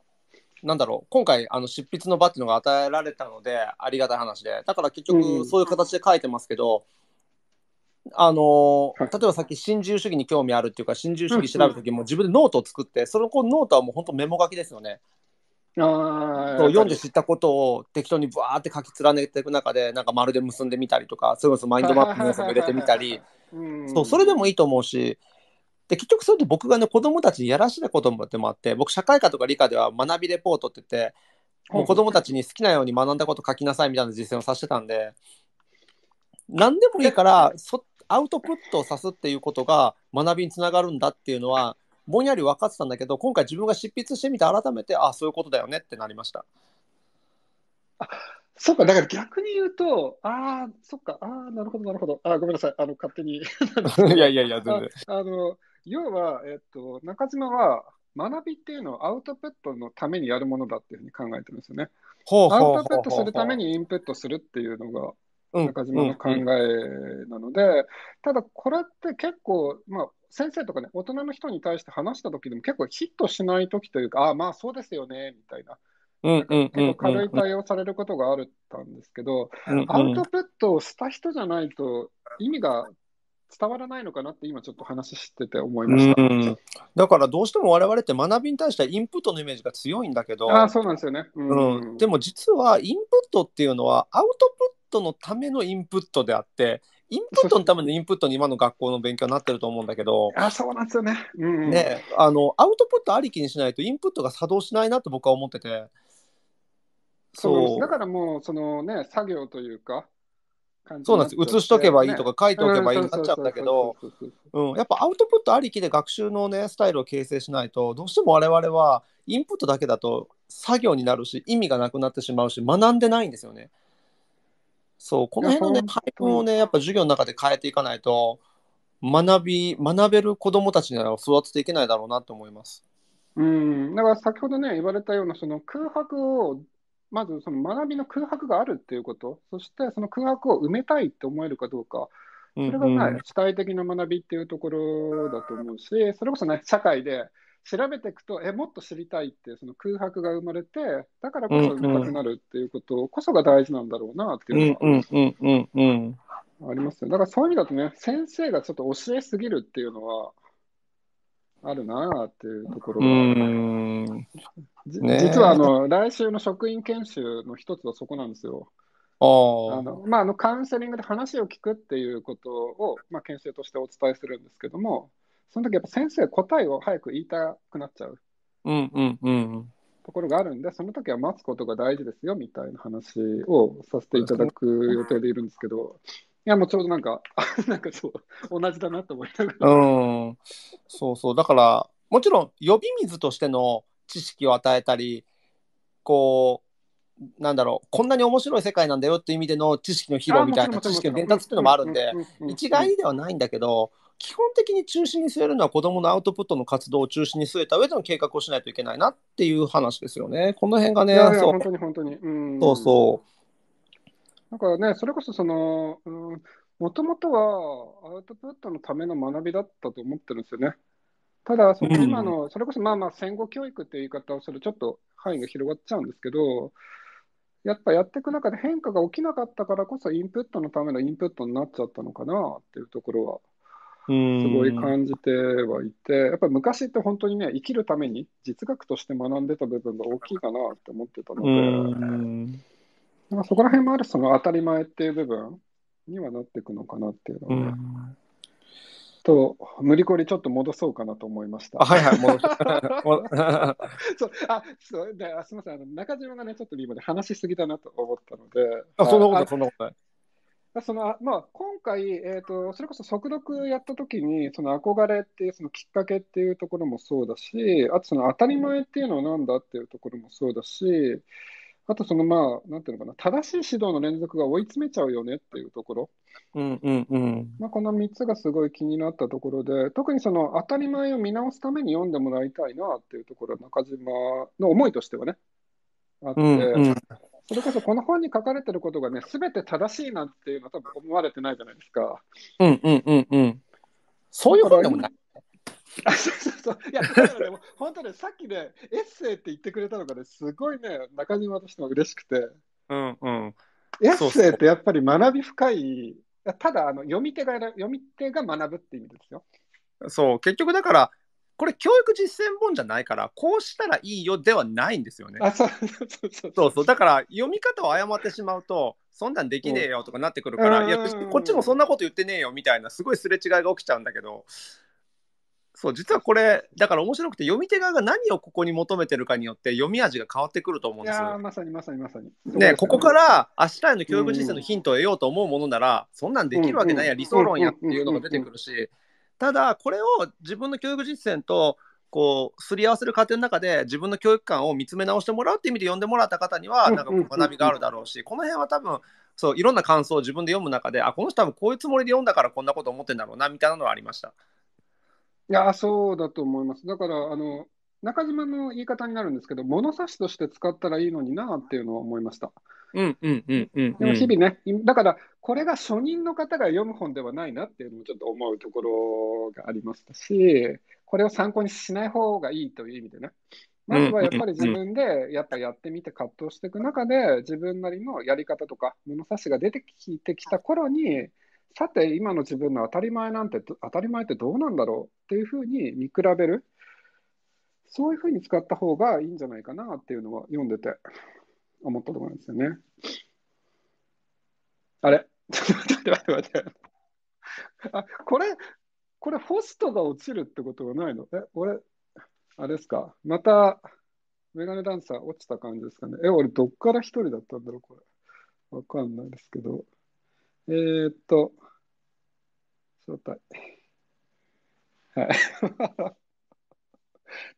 なんだろう、今回、あの、執筆の場っていうのが与えられたので、ありがたい話で。だから結局、そういう形で書いてますけど、うん、あの、例えばさっき、新自由主義に興味あるっていうか、新自由主義調べるときも自分でノートを作って、そのこノートはもう本当メモ書きですよね。あそう読んで知ったことを適当にぶわって書き連ねていく中でなんか丸で結んでみたりとかそれこそマインドマップのやつも入れてみたりそうそれでもいいと思うしで結局それで僕がね子どもたちにやらしたことももあって僕社会科とか理科では学びレポートって言ってもう子どもたちに好きなように学んだこと書きなさいみたいな実践をさせてたんで何でもいいから そアウトプットをさすっていうことが学びにつながるんだっていうのはぼんやり分かってたんだけど今回自分が執筆してみて改めてあそういうことだよねってなりました。あそっか、だから逆に言うと、ああ、そっか、ああ、なるほど、なるほど、あごめんなさい、あの勝手に。いやいやいや、全然。あの要は、えっと、中島は学びっていうのはアウトプットのためにやるものだっていうふうに考えてるんですよね。アウトプットするためにインプットするっていうのが中島の考えなので、ただこれって結構、まあ、先生とかね、大人の人に対して話した時でも結構ヒットしない時というか、ああ、まあそうですよね、みたいな。結構軽い対応されることがあるったんですけど、アウトプットをした人じゃないと意味が伝わらないのかなって今ちょっと話してて思いました、うん、だからどうしても我々って学びに対してインプットのイメージが強いんだけどあそうなんですよね、うん、うん、でも実はインプットっていうのはアウトプットのためのインプットであってインプットのためのインプットに今の学校の勉強になってると思うんだけど、あそうなんですよね,、うん、うん、ねあのアウトプットありきにしないとインプットが作動しないなと僕は思ってて。そうだからもうそのね作業というかそうなんです写しとけばいいとか書いておけばいいになっちゃうんだけどやっぱアウトプットありきで学習のねスタイルを形成しないとどうしても我々はインプットだけだと作業になるし意味がなくなってしまうし学んでないんですよね。そう、この辺のね、配分をね、やっぱ授業の中で変えていかないと、学び、学べる子どもたちなら育てていけないだろうなと思います。うん、だから先ほどね、言われたような、その空白を、まずその学びの空白があるっていうこと、そしてその空白を埋めたいって思えるかどうか、それがね、うんうん、主体的な学びっていうところだと思うし、それこそね、社会で、調べていくと、え、もっと知りたいって、その空白が生まれて、だからこそ埋めたくなるっていうことこそが大事なんだろうなっていうのは、ありますよ。だからそういう意味だとね、先生がちょっと教えすぎるっていうのは、あるなっていうところが、ね、実はあの来週の職員研修の一つはそこなんですよ。あのまあ、あのカウンセリングで話を聞くっていうことを、まあ、研修としてお伝えするんですけども、その時やっぱ先生答えを早く言いたくなっちゃう。うんうんうん。ところがあるんで、その時は待つことが大事ですよみたいな話をさせていただく予定でいるんですけど、いやもうちょうどなんか、なんかそう、同じだなと思いながら。うん、そうそう、だから、もちろん呼び水としての知識を与えたり、こう、なんだろう、こんなに面白い世界なんだよっていう意味での知識の披露みたいな知識の伝達っていうのもあるんで、一概にではないんだけど、基本的に中心に据えるのは子どものアウトプットの活動を中心に据えた上での計画をしないといけないなっていう話ですよね。この辺がね、いやいやそう本当に本当に、うん、そうそう。なんかね、それこそその、もともとはアウトプットのための学びだったと思ってるんですよね。ただ、その今の、うん、それこそまあまあ戦後教育っていう言い方をすると、ちょっと範囲が広がっちゃうんですけど、やっぱやっていく中で変化が起きなかったからこそ、インプットのためのインプットになっちゃったのかなっていうところはすごい感じてはいて、やっぱり昔って本当にね、生きるために実学として学んでた部分が大きいかなって思ってたので、なんかそこら辺もあるその当たり前っていう部分にはなっていくのかなっていうのは、と無理こりちょっと戻そうかなと思いました。はいはい、戻 そうあそうですみませんあの、中島がね、ちょっと今で話しすぎだなと思ったので、あそんなことない、そんなことない。そのまあ、今回、えーと、それこそ速読やった時に、その憧れっていうそのきっかけっていうところもそうだし、あとその当たり前っていうのはなんだっていうところもそうだし、あとそのまあ、なんていうのかな、正しい指導の連続が追い詰めちゃうよねっていうところ、うんうんうんまあ、この3つがすごい気になったところで、特にその当たり前を見直すために読んでもらいたいなっていうところは、中島の思いとしてはね、あって。うんうんそれこそこの本に書かれてることがね、すべて正しいなんていうのは多分思われてないじゃないですか。うんうんうんうん。そういう本でもない。そうそうそういやでも本当ね、さっきね、エッセイって言ってくれたのがね、すごいね、中島としても嬉しくて、うんうん、エッセイってやっぱり学び深い、ただあの読み手が読み手が学ぶって意味ですよ。そう、結局だから、これ教育実践本じゃないからこうしたらいいよではないんですよね。そうそうだから読み方を誤ってしまうとそんなんできねえよとかなってくるから、いやこっちもそんなこと言ってねえよみたいなすごいすれ違いが起きちゃうんだけど。そう実はこれだから面白くて読み手側が何をここに求めてるかによって読み味が変わってくると思うんですよ。まさにまさにまさに。ね、ね、ここから明日への教育実践のヒントを得ようと思うものなら、うん、そんなんできるわけないや、理想論やっていうのが出てくるし、ただ、これを自分の教育実践とこうすり合わせる過程の中で自分の教育観を見つめ直してもらうっていう意味で読んでもらった方にはなんか学びがあるだろうし、この辺は多分そういろんな感想を自分で読む中であこの人多分こういうつもりで読んだからこんなこと思ってんだろうなみたいなのはありました。いやそうだと思います。だからあの中島の言い方になるんですけど、物差しとして使ったらいいのになっていうのは思いました。うんうんうんうん、でも日々ね、だからこれが初任の方が読む本ではないなっていうのもちょっと思うところがありましたし、これを参考にしない方がいいという意味でね。まずはやっぱり自分でやっぱやってみて葛藤していく中で自分なりのやり方とか物差しが出てきてきた頃にさて今の自分の当たり前なんて当たり前ってどうなんだろうっていうふうに見比べるそういうふうに使った方がいいんじゃないかなっていうのは読んでて思ったところなんですよね。あれ ちょっと待って待って待って。あ、これ、これホストが落ちるってことはないのえ、俺、あれですかまた、メガネダンサー落ちた感じですかねえ、俺どっから一人だったんだろうこれ。わかんないですけど。えー、っと、招待。はい。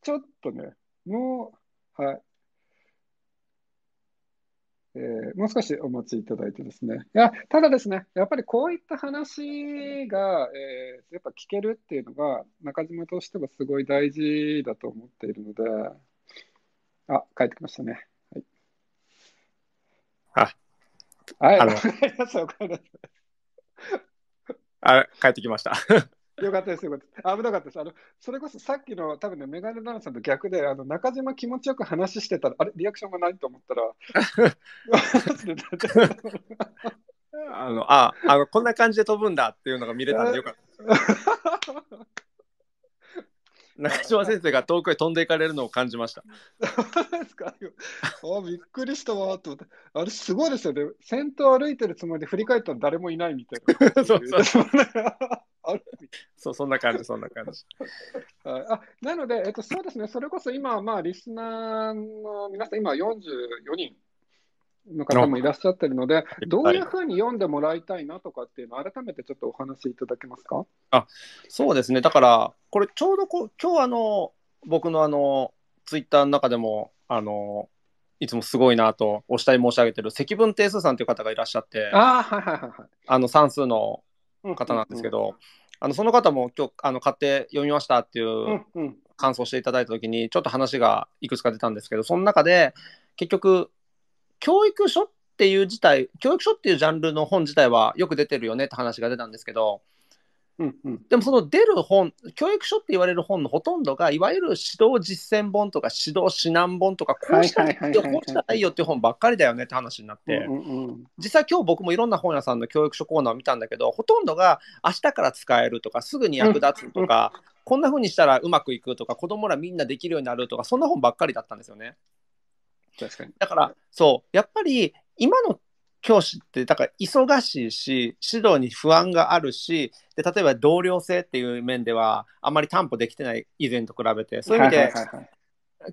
ちょっとね、もう、はい。えー、もう少しお待ちいただいてですね。いや、ただですね、やっぱりこういった話が、えー、やっぱ聞けるっていうのが、中島としてはすごい大事だと思っているので、あ、帰ってきましたね。はい。あ、はい、あの、あ帰ってきました。よかったです、よかった危なかったです。あの、それこそさっきの、多分ね、メガネダンさんと逆で、あの、中島気持ちよく話してたら、あれ、リアクションがないと思ったら、あの、あ、あの、こんな感じで飛ぶんだっていうのが見れたんでよかったです。中島先生が遠くへ飛んでいかれるのを感じました。ですかあびっくりしたわと思って、あれすごいですよね。先頭歩いてるつもりで振り返ったら誰もいないみたいな。そうそう そう、そんな感じ、そんな感じ。あなので、えっと、そうですね、それこそ今、まあ、リスナーの皆さん、今44人の方もいらっしゃってるので、どういうふうに読んでもらいたいなとかっていうのを、改めてちょっとお話しいただけますか。あそうですね、だから、これ、ちょうどこ今日あの僕のあのツイッターの中でも、あのいつもすごいなとお慕い申し上げてる積分定数さんという方がいらっしゃって、あ,、はいはいはい、あの算数の方なんですけど、うんうんうんあのその方も今日あの買って読みましたっていう感想していただいた時にちょっと話がいくつか出たんですけどその中で結局教育書っていう自体教育書っていうジャンルの本自体はよく出てるよねって話が出たんですけどうんうん、でもその出る本教育書って言われる本のほとんどがいわゆる指導実践本とか指導指南本とかこうしたらいいよこっていう本ばっかりだよねって話になって、うんうん、実際今日僕もいろんな本屋さんの教育書コーナーを見たんだけどほとんどが明日から使えるとかすぐに役立つとか、うんこんなふうにしたらうまくいくとか子供らみんなできるようになるとかそんな本ばっかりだったんですよね。確かにだからそうやっぱり今の教師ってだから忙しいし指導に不安があるしで例えば同僚性っていう面ではあまり担保できてない以前と比べてそういう意味で、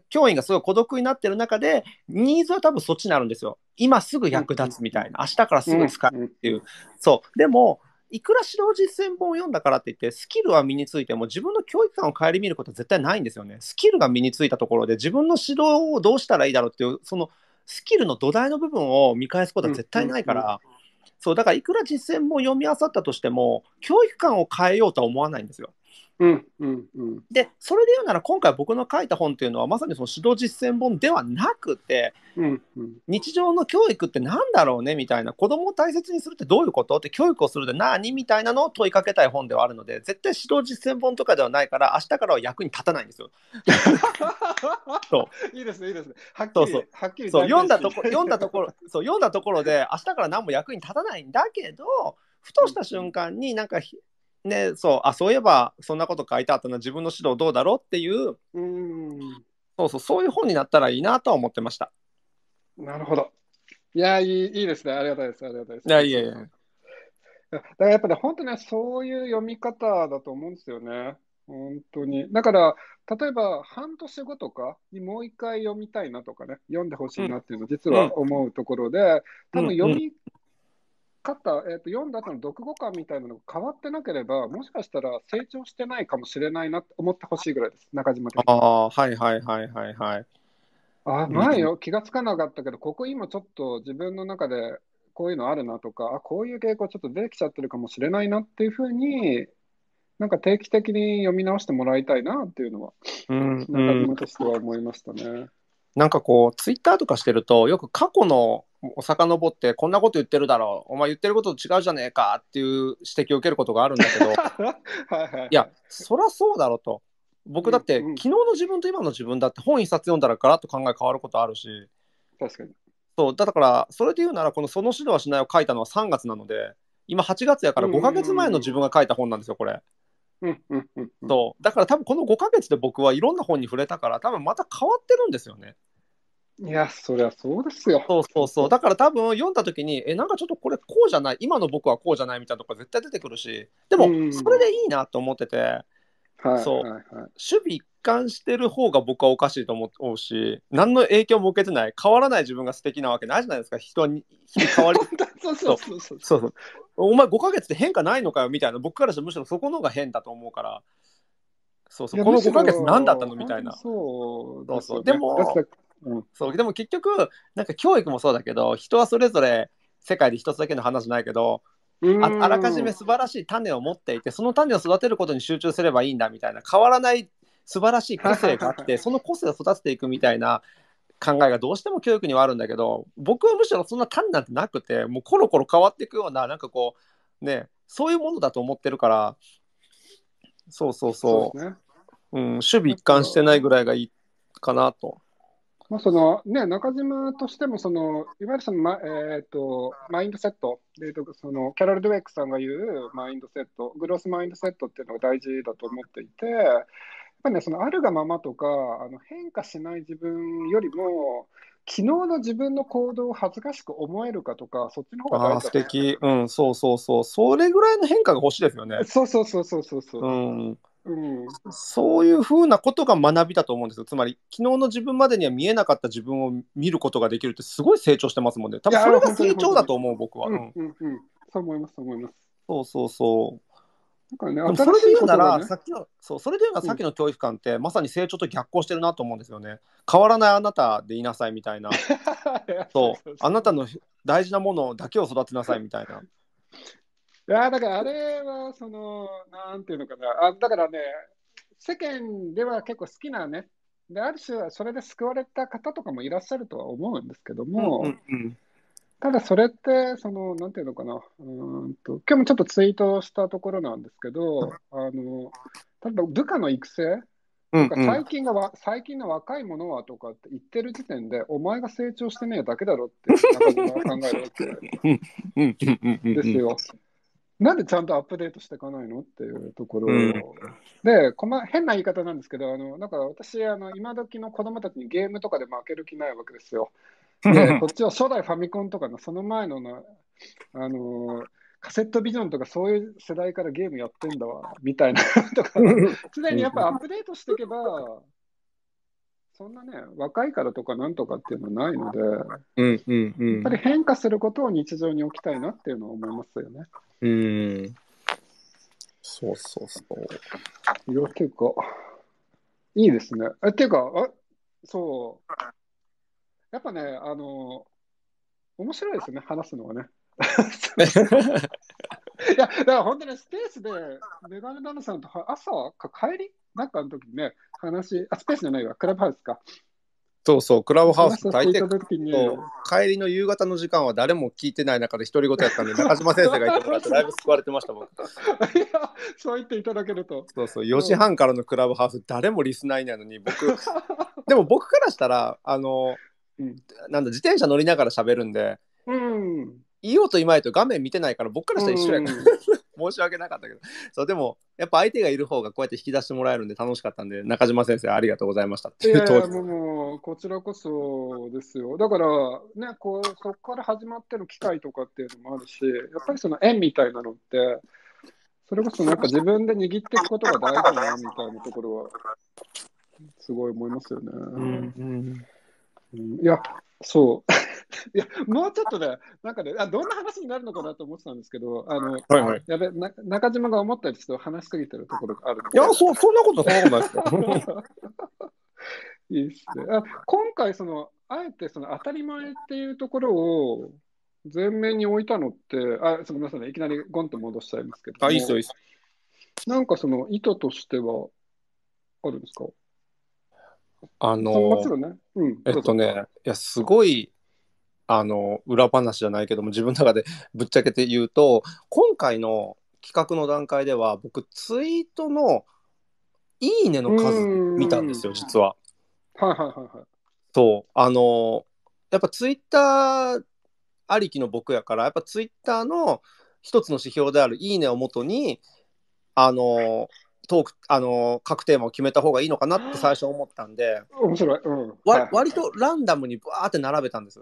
教員がすごい孤独になってる中でニーズは多分そっちになるんですよ今すぐ役立つみたいな明日からすぐ使うっていう、そうでもいくら指導実践本を読んだからって言ってスキルは身についても自分の教育観を顧みることは絶対ないんですよねスキルが身についたところで自分の指導をどうしたらいいだろうっていうそのスキルの土台の部分を見返すことは絶対ないから、そうだからいくら実践も読み漁ったとしても教育観を変えようとは思わないんですよ。うんうんうん、でそれで言うなら今回僕の書いた本っていうのはまさにその指導実践本ではなくて、うんうん、日常の教育って何だろうねみたいな子供を大切にするってどういうことって教育をするって何みたいなのを問いかけたい本ではあるので絶対指導実践本とかではないから明日からは役に立たないんですよ。そういいですねいいですね。はっきりそうはっきりそう読んだとこ読んだところそう読んだところで明日から何も役に立たないんだけどふとした瞬間になんか、うんね、そうあそういえばそんなこと書いてあったな自分の指導どうだろうっていううんそうそうそういう本になったらいいなとは思ってましたなるほどいやいいいいですねありがたいですありがたいですいやいやいやだからやっぱね本当ねそういう読み方だと思うんですよね本当にだから例えば半年後とかにもう一回読みたいなとかね読んでほしいなっていうの実は思うところで、うん、多分読み勝った、えーと、読んだ後の読後感みたいなのが変わってなければ、もしかしたら成長してないかもしれないなって思ってほしいぐらいです、中島君。ああ、はいはいはいはいはい。あないよ、気がつかなかったけど、ここ今ちょっと自分の中でこういうのあるなとか、あこういう傾向ちょっと出てきちゃってるかもしれないなっていうふうに、なんか定期的に読み直してもらいたいなっていうのは、うん、中島としては思いましたね。なんかこう、ツイッターとかしてると、よく過去のの遡って、こんなこと言ってるだろう、お前言ってることと違うじゃねえかっていう指摘を受けることがあるんだけど、いや、そりゃそうだろうと。僕だって、うんうん、昨日の自分と今の自分だって本一冊読んだらガラッと考え変わることあるし確かにそうだからそれで言うならこの「その指導はしない」を書いたのは3月なので今8月やから5か月前の自分が書いた本なんですよこれ。そうだから多分この5か月で僕はいろんな本に触れたから多分また変わってるんですよね。いやそりゃそうですよ。そうそうそうだから多分読んだ時にえなんかちょっとこれこうじゃない今の僕はこうじゃないみたいなとこ絶対出てくるしでもそれでいいなと思ってて、はいはいはい、守備感してる方が僕はおかしいと思うし、何の影響も受けてない、変わらない自分が素敵なわけないじゃないですか、人に、人変わり そうそうそうそうそうお前5か月で変化ないのかよみたいな、僕からしたらむしろそこの方が変だと思うから、そうそう、この5か月何だったのみたいな。そうそうそうでも、うん、そうでも結局、なんか教育もそうだけど、人はそれぞれ世界で一つだけの話じゃないけど、ああらかじめ素晴らしい種を持っていてその種を育てることに集中すればいいんだみたいな変わらない素晴らしい個性があって その個性を育てていくみたいな考えがどうしても教育にはあるんだけど僕はむしろそんな単なんてなくてもうコロコロ変わっていくようななんかこうねそういうものだと思ってるからそうそうそう、ね、うん、守備一貫してないぐらいがいいかなと。まあそのね、中島としてもその、いわゆるその、まえーと、マインドセット、でーと、そのキャロル・ドゥエックさんが言うマインドセット、グロスマインドセットっていうのが大事だと思っていて、っぱりね、そのあるがままとか、あの変化しない自分よりも、昨日の自分の行動を恥ずかしく思えるかとか、そっちの方が大事だ、ね、素敵。うん、そうそうそう。それぐらいの変化が欲しいですよね。そうそうそうそうそうそう。うんうん、そういうふうなことが学びだと思うんですよ。つまり、昨日の自分までには見えなかった自分を見ることができるって、すごい成長してますもんね。多分それが成長だと思う、僕は。うん、うん、うん。そう思います、そう思います。そうそうそう。なんかね、それで言うなら、ね、さっきのそうそれでさっきの教育観って、うん、まさに成長と逆行してるなと思うんですよね。変わらないあなたでいなさいみたいな そうあなたの大事なものだけを育てなさいみたいな。いやだからあれはそのなんていうのかなあだからね世間では結構好きなねである種それで救われた方とかもいらっしゃるとは思うんですけども。うんうんうんただそれって、その、なんていうのかな、うんと、今日もちょっとツイートしたところなんですけど、あの、例えば部下の育成ん最近最近の若いものはとかって言ってる時点で、お前が成長してねえだけだろって中考えるわけですよ。なんでちゃんとアップデートしていかないのっていうところ、うん、で、こま、変な言い方なんですけど、あのなんか私、あの今時の子供たちにゲームとかで負ける気ないわけですよ。で、こっちは初代ファミコンとかのその前のな、あのー、カセットビジョンとかそういう世代からゲームやってんだわ、みたいな とか、常にやっぱアップデートしていけば、そんなね、若いからとかなんとかっていうのはないので、うんうんうん、やっぱり変化することを日常に置きたいなっていうのは思いますよね。うん。そうそうそう。いや、ていうか、いいですね。っていうか、あそう、やっぱね、あの、面白いですね、話すのはね。いや、だから本当にスペースで、メガネダムさんと朝か帰りなんかの時にね、話、あ、スペースじゃないわ、クラブハウスか。そうそう、クラブハウス大抵帰りの夕方の時間は誰も聞いてない中で独り言やったんで、中島先生がいてもらって、だいぶ救われてました、僕。いや、そう言っていただけると。そうそう、4時半からのクラブハウス、誰もリスナーいないのに、僕、でも僕からしたら、あの、うん、なんだ自転車乗りながら喋るんで、うん、いようといまいと画面見てないから僕からしたら一緒やから、うん、申し訳なかったけどそうでもやっぱ相手がいる方がこうやって引き出してもらえるんで楽しかったんで中島先生ありがとうございましたっていう当時もうこちらこそですよだからねこうそこから始まっての機会とかっていうのもあるしやっぱりその縁みたいなのってそれこそなんか自分で握っていくことが大事だなみたいなところはすごい思いますよね。うん、うんいや、そう。いや、もうちょっとで、なんかね、あどんな話になるのかなと思ってたんですけど、あの、はいはい、やべな中島が思ったりちょっと話しすぎてるところがあるいや、そそんなこと、そんなことないですか。いいっすね。あ今回その、あえてその当たり前っていうところを前面に置いたのって、あすみませんいね、いきなりゴンと戻しちゃいますけど、あいいっすよ、いいっすなんかその意図としてはあるんですかあの、ねうん、えっとね、いや、すごい、あの、裏話じゃないけども、自分の中で ぶっちゃけて言うと、今回の企画の段階では、僕、ツイートのいいねの数見たんですよ、実は。とはいはいはい。そう、あの、やっぱツイッターありきの僕やから、やっぱツイッターの一つの指標であるいいねをもとに、あの、トークあの各テーマを決めた方がいいのかなって最初思ったんで面白い、うん、わ割とランダムにバーって並べたんです。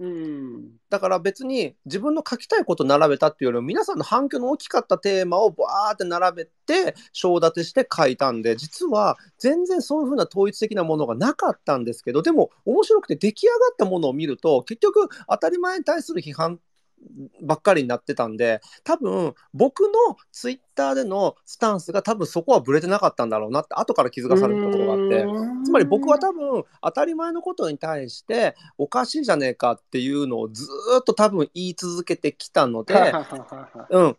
うん、だから別に自分の書きたいこと並べたっていうよりも皆さんの反響の大きかったテーマをバーって並べて章立てして書いたんで実は全然そういうふうな統一的なものがなかったんですけどでも面白くて出来上がったものを見ると結局当たり前に対する批判ばっかりになってたんで多分僕のツイッターでのスタンスが多分そこはブレてなかったんだろうなって後から気づかされるところがあってつまり僕は多分当たり前のことに対しておかしいじゃねえかっていうのをずっと多分言い続けてきたので、うん、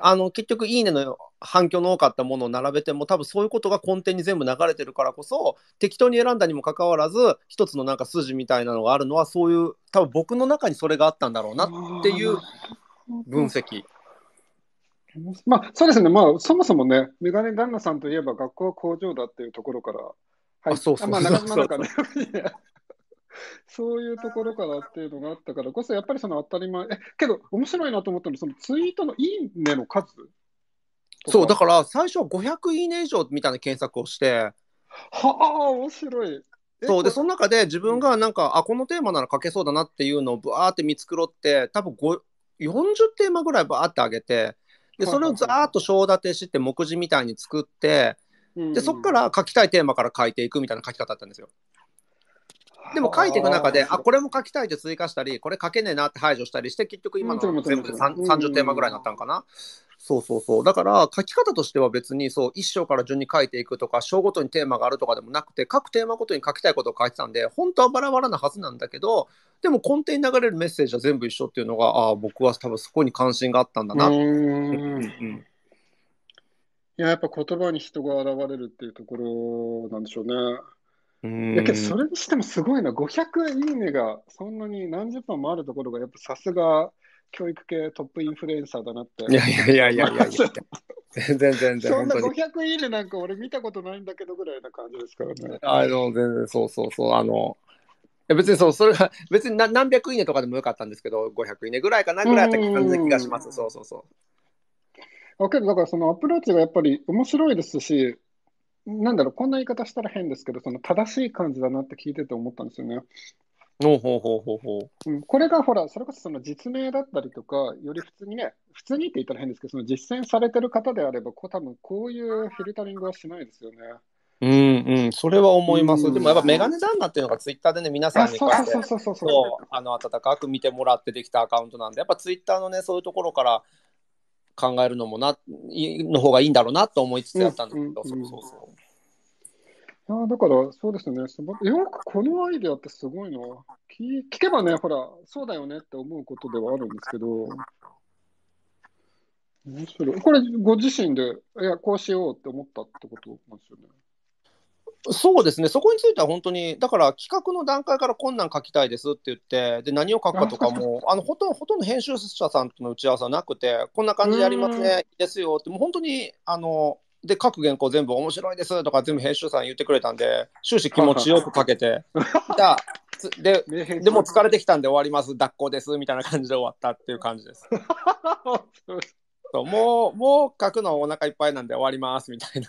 あの結局「いいね」の反響の多かったものを並べても多分そういうことが根底に全部流れてるからこそ適当に選んだにもかかわらず一つのなんか筋みたいなのがあるのはそういう多分僕の中にそれがあったんだろうなっていう分析。まあそうですね、まあ、そもそもね、メガネ旦那さんといえば学校は工場だっていうところから、はい、あそうそうそうまあ、島だから、ね、そういうところからっていうのがあったからこそ、やっぱりその当たり前、えけど、面白いなと思ったのそのツイートのいいねの数そう、だから最初は500いいね以上みたいな検索をして、はあ、面白い。そうでその中で自分がなんか、うん、あこのテーマなら書けそうだなっていうのをぶわって見繕って多分40テーマぐらいばって上げてでそれをざーっと章立てして目次みたいに作って、でそこから書きたいテーマから書いていくみたいな書き方だったんですよ。でも書いていく中で、あこれも書きたいって追加したり、これ書けねえなって排除したりして、結局今の全部で30テーマぐらいになったんかな。そうそうそう。だから書き方としては別にそう一章から順に書いていくとか章ごとにテーマがあるとかでもなくて各テーマごとに書きたいことを書いてたんで本当はバラバラなはずなんだけどでも根底に流れるメッセージは全部一緒っていうのがあ僕は多分そこに関心があったんだな。うんうんいややっぱ言葉に人が現れるっていうところなんでしょうね。だけど、それにしてもすごいな、500いいねが、そんなに何十分もあるところが、やっぱさすが教育系トップインフルエンサーだなって。いやいやいやいやいや 全然全然。そんな500いいねなんか俺見たことないんだけどぐらいな感じですからね。あの、全然そうそうそう。あの、い別にそう、それが、別に何百いいねとかでもよかったんですけど、500いいねぐらいかなぐらいだった気がします。そうそうそう。だけど、だからそのアプローチがやっぱり面白いですし、なんだろう、こんな言い方したら変ですけど、その正しい感じだなって聞いてて思ったんですよね。ほうほうほうほうう。ん、これがほら、それこそその実名だったりとか、より普通にね、普通にって言ったら変ですけど、その実践されてる方であれば、こう多分こういうフィルタリングはしないですよね。うんうん、それは思います。でもやっぱメガネ旦那っていうのがツイッターでね、皆さんにこうやって、あの、温かく見てもらってできたアカウントなんで、やっぱツイッターのね、そういうところから考えるのもな、の方がいいんだろうなと思いつつやったんだけど、うんうんうん、そうそうそう。ああ、だから、そうですね。よくこのアイデアってすごいな。聞聞けばね、ほら、そうだよねって思うことではあるんですけど、面白い。これ、ご自身で、いや、こうしようって思ったってことなんですよね。そうですね、そこについては本当に、だから企画の段階からこんなん書きたいですって言って、で何を書くかとかも、あのほとんどほとんど編集者さんとの打ち合わせはなくて、こんな感じでやりますね、いいですよって、もう本当にあので各原稿全部面白いですとか全部編集さん言ってくれたんで終始気持ちよく書けて ででも疲れてきたんで終わります抱っこですみたいな感じで終わったっていう感じです そうもうもう書くのお腹いっぱいなんで終わりますみたい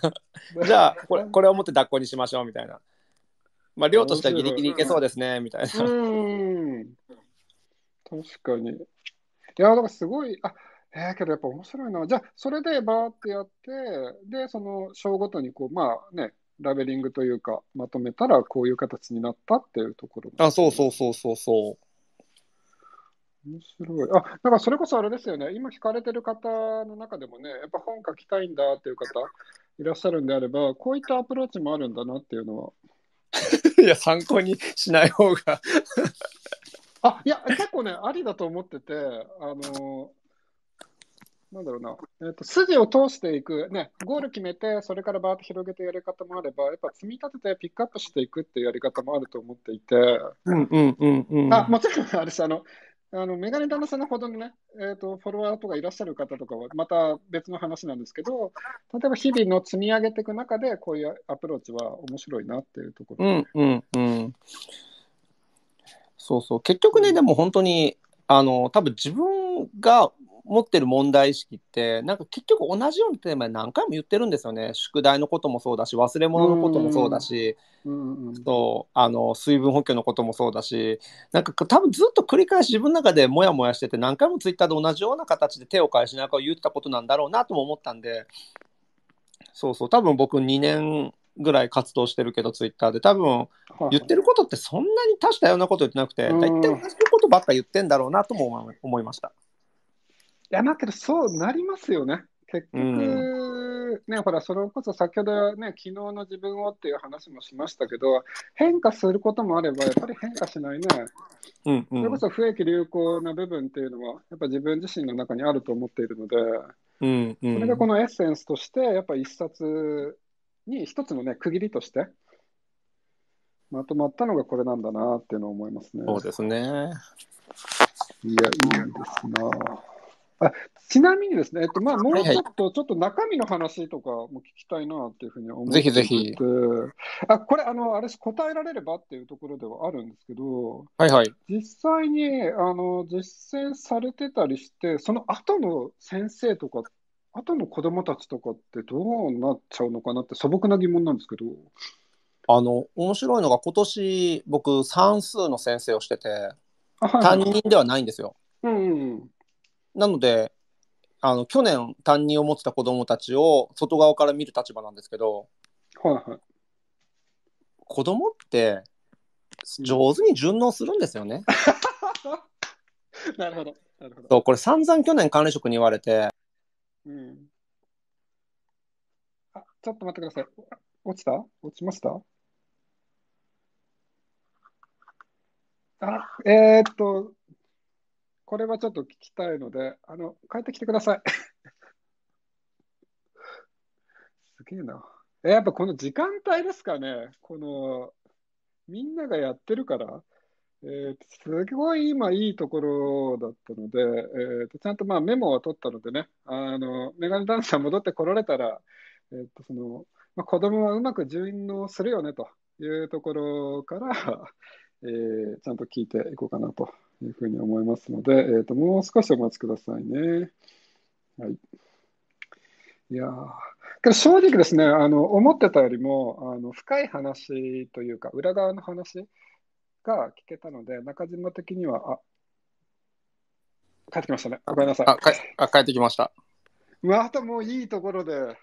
な じゃあこれこれを持って抱っこにしましょうみたいなまあ量としてはギリギリいけそうですねみたいなうん確かにいやなんかすごいあえー、けどやっぱ面白いな。じゃあ、それでバーってやって、で、その章ごとにこう、まあね、ラベリングというか、まとめたらこういう形になったっていうところ、あ、そうそうそうそうそう。面白い。あ、だからそれこそあれですよね。今聞かれてる方の中でもね、やっぱ本書きたいんだっていう方いらっしゃるんであれば、こういったアプローチもあるんだなっていうのは。いや、参考にしない方が あ、いや、結構ね、ありだと思ってて、あの、なんだろうな、えーと、筋を通していく、ね、ゴール決めて、それからバーッと広げてやり方もあれば、やっぱ積み立ててピックアップしていくっていうやり方もあると思っていて、うんうんうんうん、あもちろんあれし、あの、あのメガネ旦那さんほどのね、えーと、フォロワーとかいらっしゃる方とかは、また別の話なんですけど、例えば日々の積み上げていく中で、こういうアプローチは面白いなっていうところ。うんうんうん、そうそう、結局ね、でも本当に、あの多分自分が持ってる問題意識ってなんか結局同じようなテーマで何回も言ってるんですよね宿題のこともそうだし忘れ物のこともそうだし、うそうあの水分補給のこともそうだしなんか多分ずっと繰り返し自分の中でモヤモヤしてて何回もツイッターで同じような形で手を返しながら言ってたことなんだろうなとも思ったんでそうそう多分僕2年ぐらい活動してるけどツイッターで多分言ってることってそんなに多種多様なこと言ってなくて大体同じことばっか言ってんだろうなとも思いました。や、まあけど、そうなりますよね。結局、うん、ね、ほら、それこそ先ほどね、昨日の自分をっていう話もしましたけど、変化することもあれば、やっぱり変化しないね、うんうん、それこそ不益流行な部分っていうのは、やっぱ自分自身の中にあると思っているので、うんうん、それがこのエッセンスとして、やっぱ一冊に一つのね、区切りとして、まとまったのがこれなんだなっていうのを思いますね。そうですね。いや、いいですな。あちなみにですね、えっとまあ、もうちょっと、ちょっと中身の話とかも聞きたいなっていうふうに思ってぜひぜひ。あこれ、あの、あれ、答えられればっていうところではあるんですけど、はいはい。実際に、あの、実践されてたりして、その後の先生とか、後の子供たちとかってどうなっちゃうのかなって素朴な疑問なんですけど。あの、面白いのが、今年、僕、算数の先生をしてて、担任ではないんですよ。うん、うんなのであの去年担任を持ってた子どもたちを外側から見る立場なんですけど、はいはい、子どもって上手に順応するんですよね。なるほど。なるほどそうこれ散々去年管理職に言われて、うん、あちょっと待ってください。落ちた落ちましたあえー、っと、これはちょっと聞きたいので、あの、帰ってきてください。すげえな。え、やっぱこの時間帯ですかね。この、みんながやってるから。えー、すごい今いいところだったので、えー、とちゃんとまあメモは取ったのでね、あのメガネダンサー戻ってこられたら、えーとそのまあ、子供はうまく順応するよねというところから、えー、ちゃんと聞いていこうかなというふうに思いますので、えーと、もう少しお待ちくださいね。はい、いやー正直ですねあの、思ってたよりもあの深い話というか、裏側の話が聞けたので、中島的には、あ帰ってきましたね。ごめんなさい。あ、帰ってきました。またもういいところで。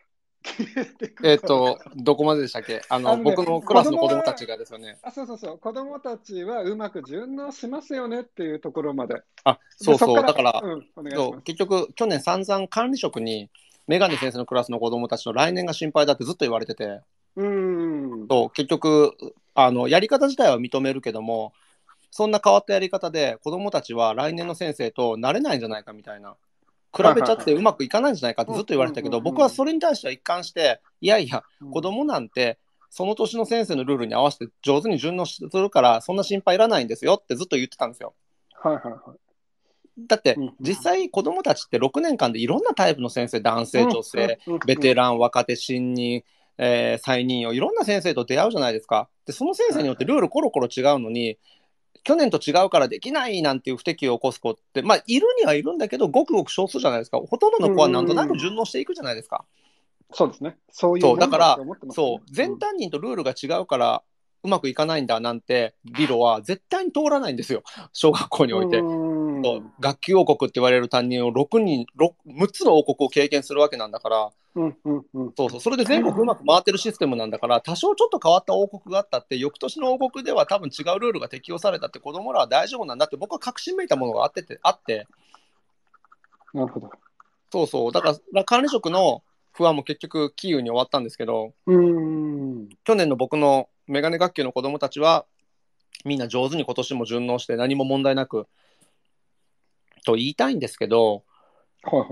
えっと、どこまででしたっけあの、あのね、僕のクラスの子供たちがですよね。あそうそうそう、子供たちはうまく順応しますよねっていうところまで。あそうそう、だから、うん、結局、去年散々管理職に、メガネ先生のクラスの子供たちの来年が心配だってずっと言われてて、うん結局あの、やり方自体は認めるけども、そんな変わったやり方で子どもたちは来年の先生となれないんじゃないかみたいな比べちゃってうまくいかないんじゃないかってずっと言われたけど、僕はそれに対しては一貫して、いやいや、子供なんて、その年の先生のルールに合わせて上手に順応するから、そんな心配いらないんですよってずっと言ってたんですよ。はいはいはい。だって実際子供もたちって6年間でいろんなタイプの先生男性女性ベテラン若手新任、えー、再任用いろんな先生と出会うじゃないですかでその先生によってルールコロコロ違うのに去年と違うからできないなんていう不適を起こす子って、まあ、いるにはいるんだけど、ごくごく少数じゃないですか。ほとんどの子はなんとなく順応していくじゃないですか。うそうですね。そういう、ね、だから、そう、全担任とルールが違うから、うまくいかないんだなんて理論は絶対に通らないんですよ、小学校において。っ学級王国って言われる担任を6人 6, 6つの王国を経験するわけなんだから、うんうんうん、そうそうそれで全国うまく回ってるシステムなんだから多少ちょっと変わった王国があったって翌年の王国では多分違うルールが適用されたって子供らは大丈夫なんだって僕は確信めいたものがあっててあってなるほどそうそうだから管理職の不安も結局キーウに終わったんですけどうん去年の僕のメガネ学級の子供たちはみんな上手に今年も順応して何も問題なくと言いたいんですけど、はいはい、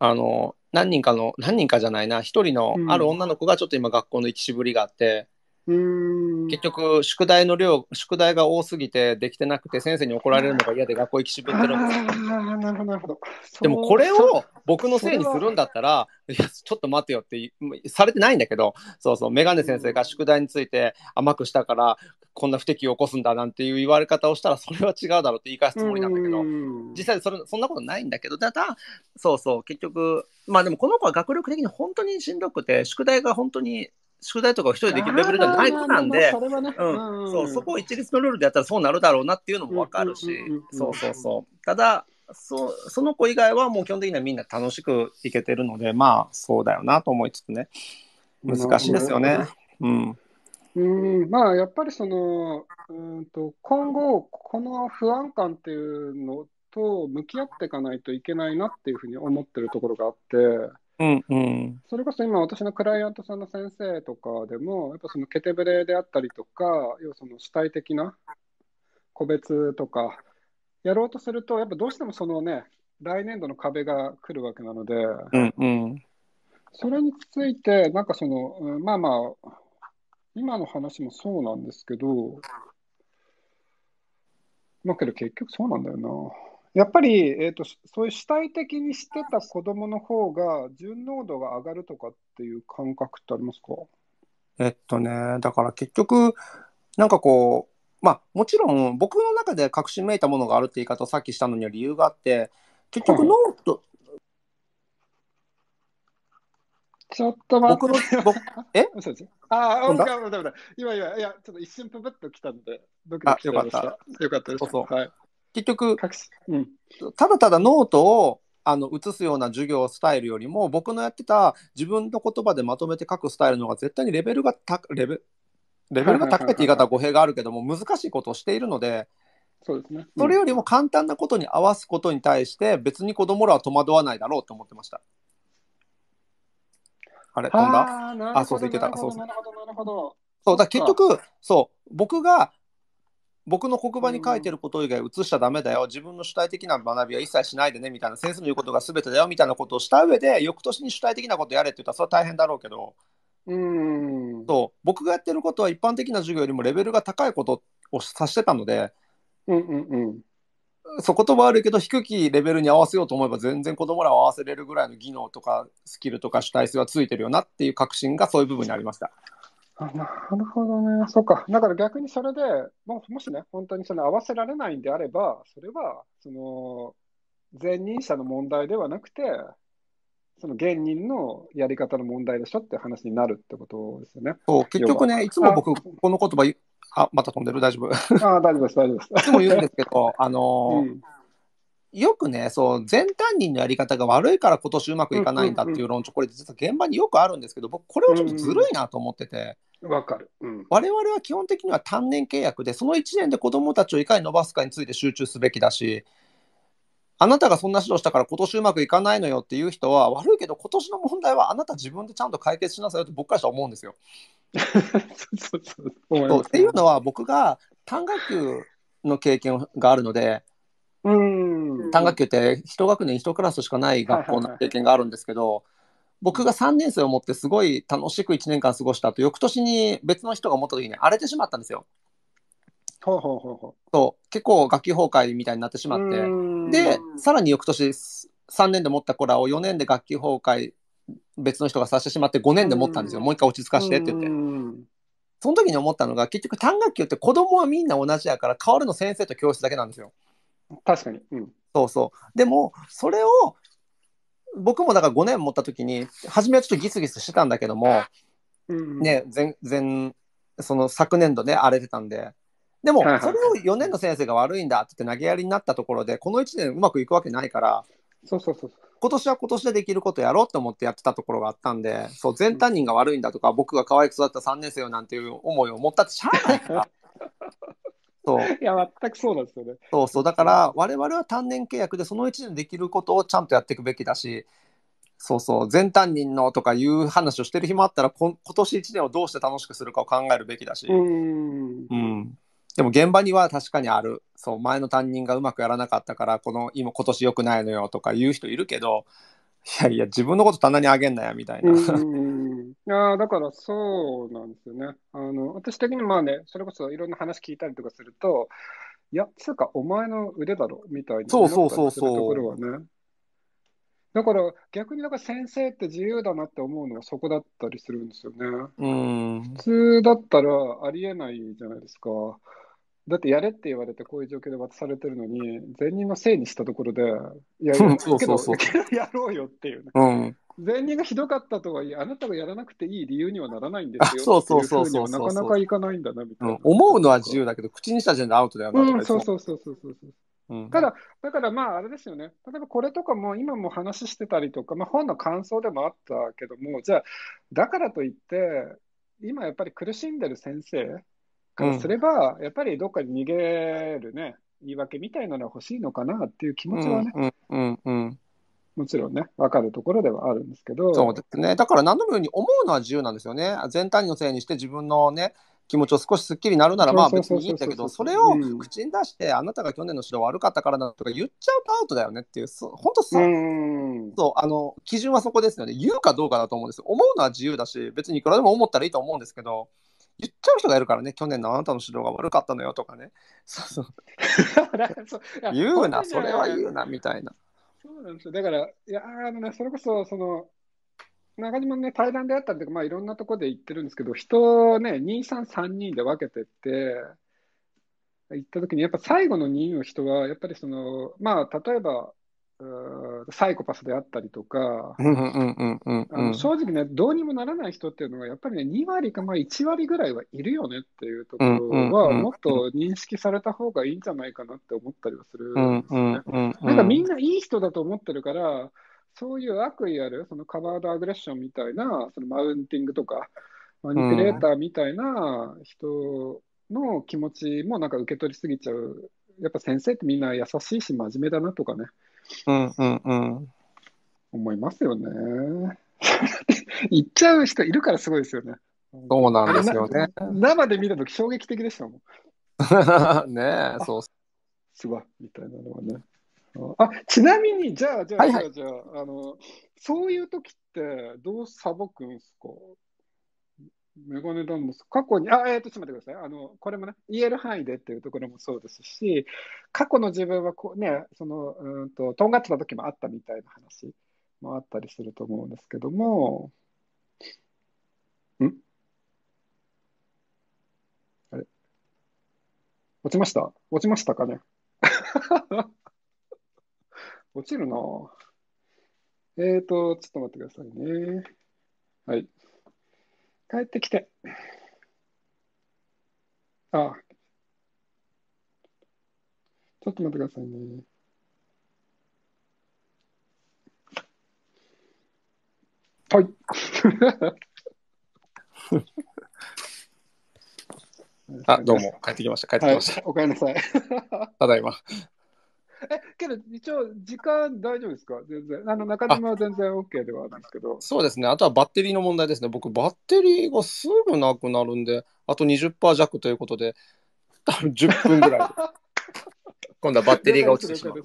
あの何人かの何人かじゃないな一人のある女の子がちょっと今学校の行きしぶりがあって、結局、宿題の量、宿題が多すぎてできてなくて、先生に怒られるのが嫌で学校行きしぶってるんですなるほど、なるほど。でも、これを僕のせいにするんだったら、いや、ちょっと待てよって、されてないんだけど、そうそう、眼鏡先生が宿題について甘くしたから、こんな不適を起こすんだなんていう言われ方をしたら、それは違うだろうって言い返すつもりなんだけど、実際それ、そんなことないんだけど、ただ、そうそう、結局、まあでも、この子は学力的に本当にしんどくて、宿題が本当に宿題とかを一人できるレベルがない子なんで、そこを一律のルールでやったらそうなるだろうなっていうのも分かるし、そうそうそう。ただそ、その子以外はもう基本的にはみんな楽しくいけてるので、まあそうだよなと思いつつね、難しいですよね。うん、うんまあやっぱりそのうんと今後この不安感っていうのと向き合っていかないといけないなっていうふうに思ってるところがあって、うんそれこそ今、私のクライアントさんの先生とかでも、やっぱそのケテブレであったりとか、要はその主体的な個別とか、やろうとすると、やっぱどうしてもそのね、来年度の壁が来るわけなので、うんうん、それについて、なんかその、まあまあ、今の話もそうなんですけど、まあけど結局そうなんだよな。やっぱり、えーと、そういう主体的にしてた子どもの方が順濃度が上がるとかっていう感覚ってありますかえっとねだから結局なんかこうまあもちろん僕の中で確信めいたものがあるって言い方をさっきしたのには理由があって結局はい、ちょっと待って僕のえっ ですああ、だめだめだ。今、今、いや、ちょっと一瞬ぷぶっときたんで、ドキドキしてました。よかった。よかったです。そうそうはい結局、うん、ただただノートをあの写すような授業スタイルよりも僕のやってた自分の言葉でまとめて書くスタイルの方が絶対にレベルが高レベレベルが高いって言い方は語弊があるけども難しいことをしているのでそうですね、うん、それよりも簡単なことに合わすことに対して別に子供らは戸惑わないだろうと思ってました。あれ飛んだあそうそうってたそうそうそうだ結局そう僕が僕の黒板に書いてること以外写しちゃダメだよ、自分の主体的な学びは一切しないでねみたいな、先生の言うことが全てだよみたいなことをした上で、翌年に主体的なことやれって言ったら、それは大変だろうけど、うんう僕がやってることは一般的な授業よりもレベルが高いことを指してたので、うんうんうん、そこと葉悪いけど低きレベルに合わせようと思えば全然子供らを合わせれるぐらいの技能とかスキルとか主体性はついてるよなっていう確信がそういう部分にありました。なるほどね、そうか、だから逆にそれで、ももしね、本当にその合わせられないんであれば、それはその前任者の問題ではなくて、その現人のやり方の問題でしょって話になるってことですよね。そう結局ね、いつも僕、この言葉あ、また飛んでる、大丈夫。あ大丈夫です、大丈夫です。いつも言うんですけど、あのーうんよくね、そう、全担任のやり方が悪いから今年うまくいかないんだっていう論調、これ実は現場によくあるんですけど、僕、これはちょっとずるいなと思ってて、わかる、うん、我々は基本的には単年契約でその1年で子どもたちをいかに伸ばすかについて集中すべきだしあなたがそんな指導したから今年うまくいかないのよっていう人は悪いけど今年の問題はあなた自分でちゃんと解決しなさいよって僕からしたら思うんですよ。っていうのは僕が単学級の経験があるので単学級って1学年1クラスしかない学校の経験があるんですけど。はいはいはい僕が3年生を持ってすごい楽しく1年間過ごしたと翌年に別の人が思った時に荒れてしまったんですよ。ほうほうほうほうそう結構楽器崩壊みたいになってしまってでさらに翌年3年で持った子らを4年で楽器崩壊別の人がさせてしまって5年で持ったんですよもう一回落ち着かしてって言ってその時に思ったのが結局単学級って子供はみんな同じやから変わるの先生と教室だけなんですよ確かに、うん、そうそうでもそれを僕もだから5年持った時に初めはちょっとギスギスしてたんだけども、うん、ね全然その昨年度ね荒れてたんででもそれを4年の先生が悪いんだってって投げやりになったところでこの1年うまくいくわけないからそうそうそう今年は今年でできることやろうと思ってやってたところがあったんでそう全担任が悪いんだとか、僕が可愛く育った3年生よなんていう思いを持ったってしゃあないから。そういや、全くそうなんですよね。そうそう。だから、我々は単年契約で、その1年できることをちゃんとやっていくべきだし、そうそう、全担任のとかいう話をしてる日もあったら、こ今年1年をどうして楽しくするかを考えるべきだし、うんうん、でも現場には確かにある。そう、前の担任がうまくやらなかったから、この今、今年良くないのよとか言う人いるけど、いやいや、自分のこと棚にあげんなや、みたいな。うんあだからそうなんですよね。あの、私的にまあね、それこそいろんな話聞いたりとかすると、いや、つうか、お前の腕だろ、みたいな、ね。そうそうそうそう。ところはね。だから逆にだから先生って自由だなって思うのはそこだったりするんですよね。うん普通だったらありえないじゃないですか。だってやれって言われてこういう状況で渡されてるのに、前人のせいにしたところで、い や、うん、そうそうそうやろうよっていう、ね、うん。前任がひどかったとはいえ、あなたがやらなくていい理由にはならないんですよ。そうそうそうそうなかなかいかないんだなみたいな、うん、思うのは自由だけど、口にした時点でアウトだよな、うん、そうそうそうそうそうそう。ただ、だからまあ、あれですよね、例えばこれとかも今も話してたりとか、まあ、本の感想でもあったけども、じゃあ、だからといって、今やっぱり苦しんでる先生からすれば、やっぱりどっかに逃げるね、言い訳みたいなのは欲しいのかなっていう気持ちはね、うんうんうん、もちろんね、分かるところではあるんですけど。そうですね。だから何度も言うに思うのは自由なんですよね。全体のせいにして自分のね、気持ちを少しすっきりなるならまあ別にいいんだけど、それを口に出して、あなたが去年の城悪かったからだとか言っちゃうとアウトだよねっていう、本当そう、そう、あの、基準はそこですよね。言うかどうかだと思うんですよ。思うのは自由だし、別にいくらでも思ったらいいと思うんですけど、言っちゃう人がいるからね去年のあなたの指導が悪かったのよとかねそうそう 言うなそれは言うなみたいなそうなんですよだからいやあのねそれこそその中島ね、対談であったりとか、まあ、いろんなところで言ってるんですけど、人をね、2、3、3人で分けてって、行った時に、やっぱ最後の2の人は、やっぱりその、まあ、例えば、サイコパスであったりとか、正直ね、どうにもならない人っていうのは、やっぱりね、2割かまあ1割ぐらいはいるよねっていうところは、もっと認識された方がいいんじゃないかなって思ったりはするんですね。なんかみんないい人だと思ってるから、そういう悪意ある、そのカバードアグレッションみたいな、そのマウンティングとか、マニピュレーターみたいな人の気持ちもなんか受け取りすぎちゃう。やっぱ先生ってみんな優しいし真面目だなとかね、うんうんうん。思いますよね。行っちゃう人いるからすごいですよね。そうなんですよね。生で見たとき衝撃的でしたもん。ねえ、そう。すごい、みたいなのはね。あちなみに、じゃあ、じゃあ、はいはい、じゃあ、あの、そういう時って、どうさばくんですかメガネダンボス、過去に、あ、えっ、と、ちょっと待ってください。あの、これもね、言える範囲でっていうところもそうですし、過去の自分はこう、ね、その、うんと、とんがってた時もあったみたいな話もあったりすると思うんですけども、んあれ落ちました落ちましたかね 落ちるなえっ、ー、と、ちょっと待ってくださいね。はい。帰ってきて。ああ。ちょっと待ってくださいね。はい。あ、どうも。帰ってきました。帰ってきました。はい、おかえりなさい。ただいま。え、けど一応、時間大丈夫ですか全然。あの、中島は全然 OK ではあるんですけど。そうですね。あとはバッテリーの問題ですね。僕、バッテリーがすぐなくなるんで、あと20%弱ということで、多分10分ぐらい。今度はバッテリーが落ちてしまう。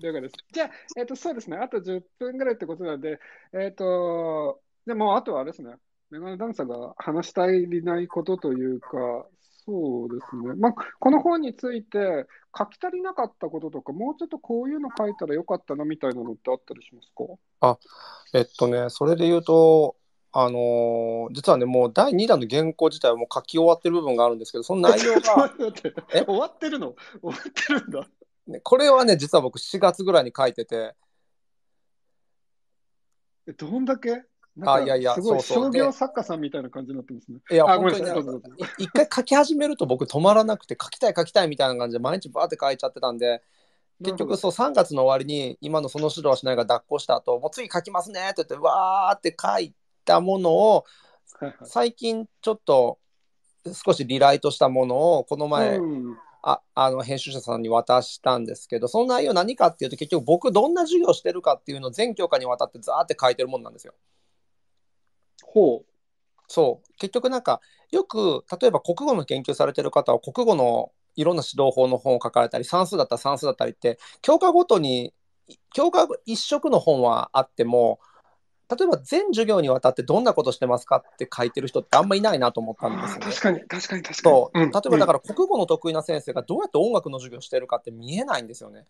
了解です。じゃあ、えっ、ー、と、そうですね。あと10分ぐらいってことなんで、えっ、ー、と、でも、あとはあれですね。メガネダンサーが話したいりないことというか、そうですね、まあ、この本について書き足りなかったこととかもうちょっとこういうの書いたらよかったなみたいなのってあったりしますかあえっとねそれで言うとあのー、実はねもう第2弾の原稿自体はもう書き終わってる部分があるんですけどその内容が え終わってるの終わってるんだ、ね、これはね実は僕4月ぐらいに書いててえどんだけあ、いやいや、すごい商業作家さんみたいな感じになってますね。いや、本当に、一回書き始めると僕止まらなくて、書きたい書きたいみたいな感じで毎日バーって書いちゃってたんで、結局そう3月の終わりに今のその指導しないが抱っこした後、もう次書きますねって言って、わーって書いたものを、最近ちょっと少しリライトしたものを、この前、うんああの編集者さんに渡したんですけどその内容何かっていうと結局僕どんな授業してるかっていうのを全教科にわたってザーって書いてるもんなんですよ。ほう。そう。結局なんか、よく、例えば国語の研究されてる方は、国語のいろんな指導法の本を書かれたり、算数だったら算数だったりって、教科ごとに、教科一色の本はあっても、例えば全授業にわたってどんなことしてますかって書いてる人ってあんまいないなと思ったんですよ、ね、確かに確かに確かに。そう、うん、例えばだから国語の得意な先生がどうやって音楽の授業してるかって見えないんですよね。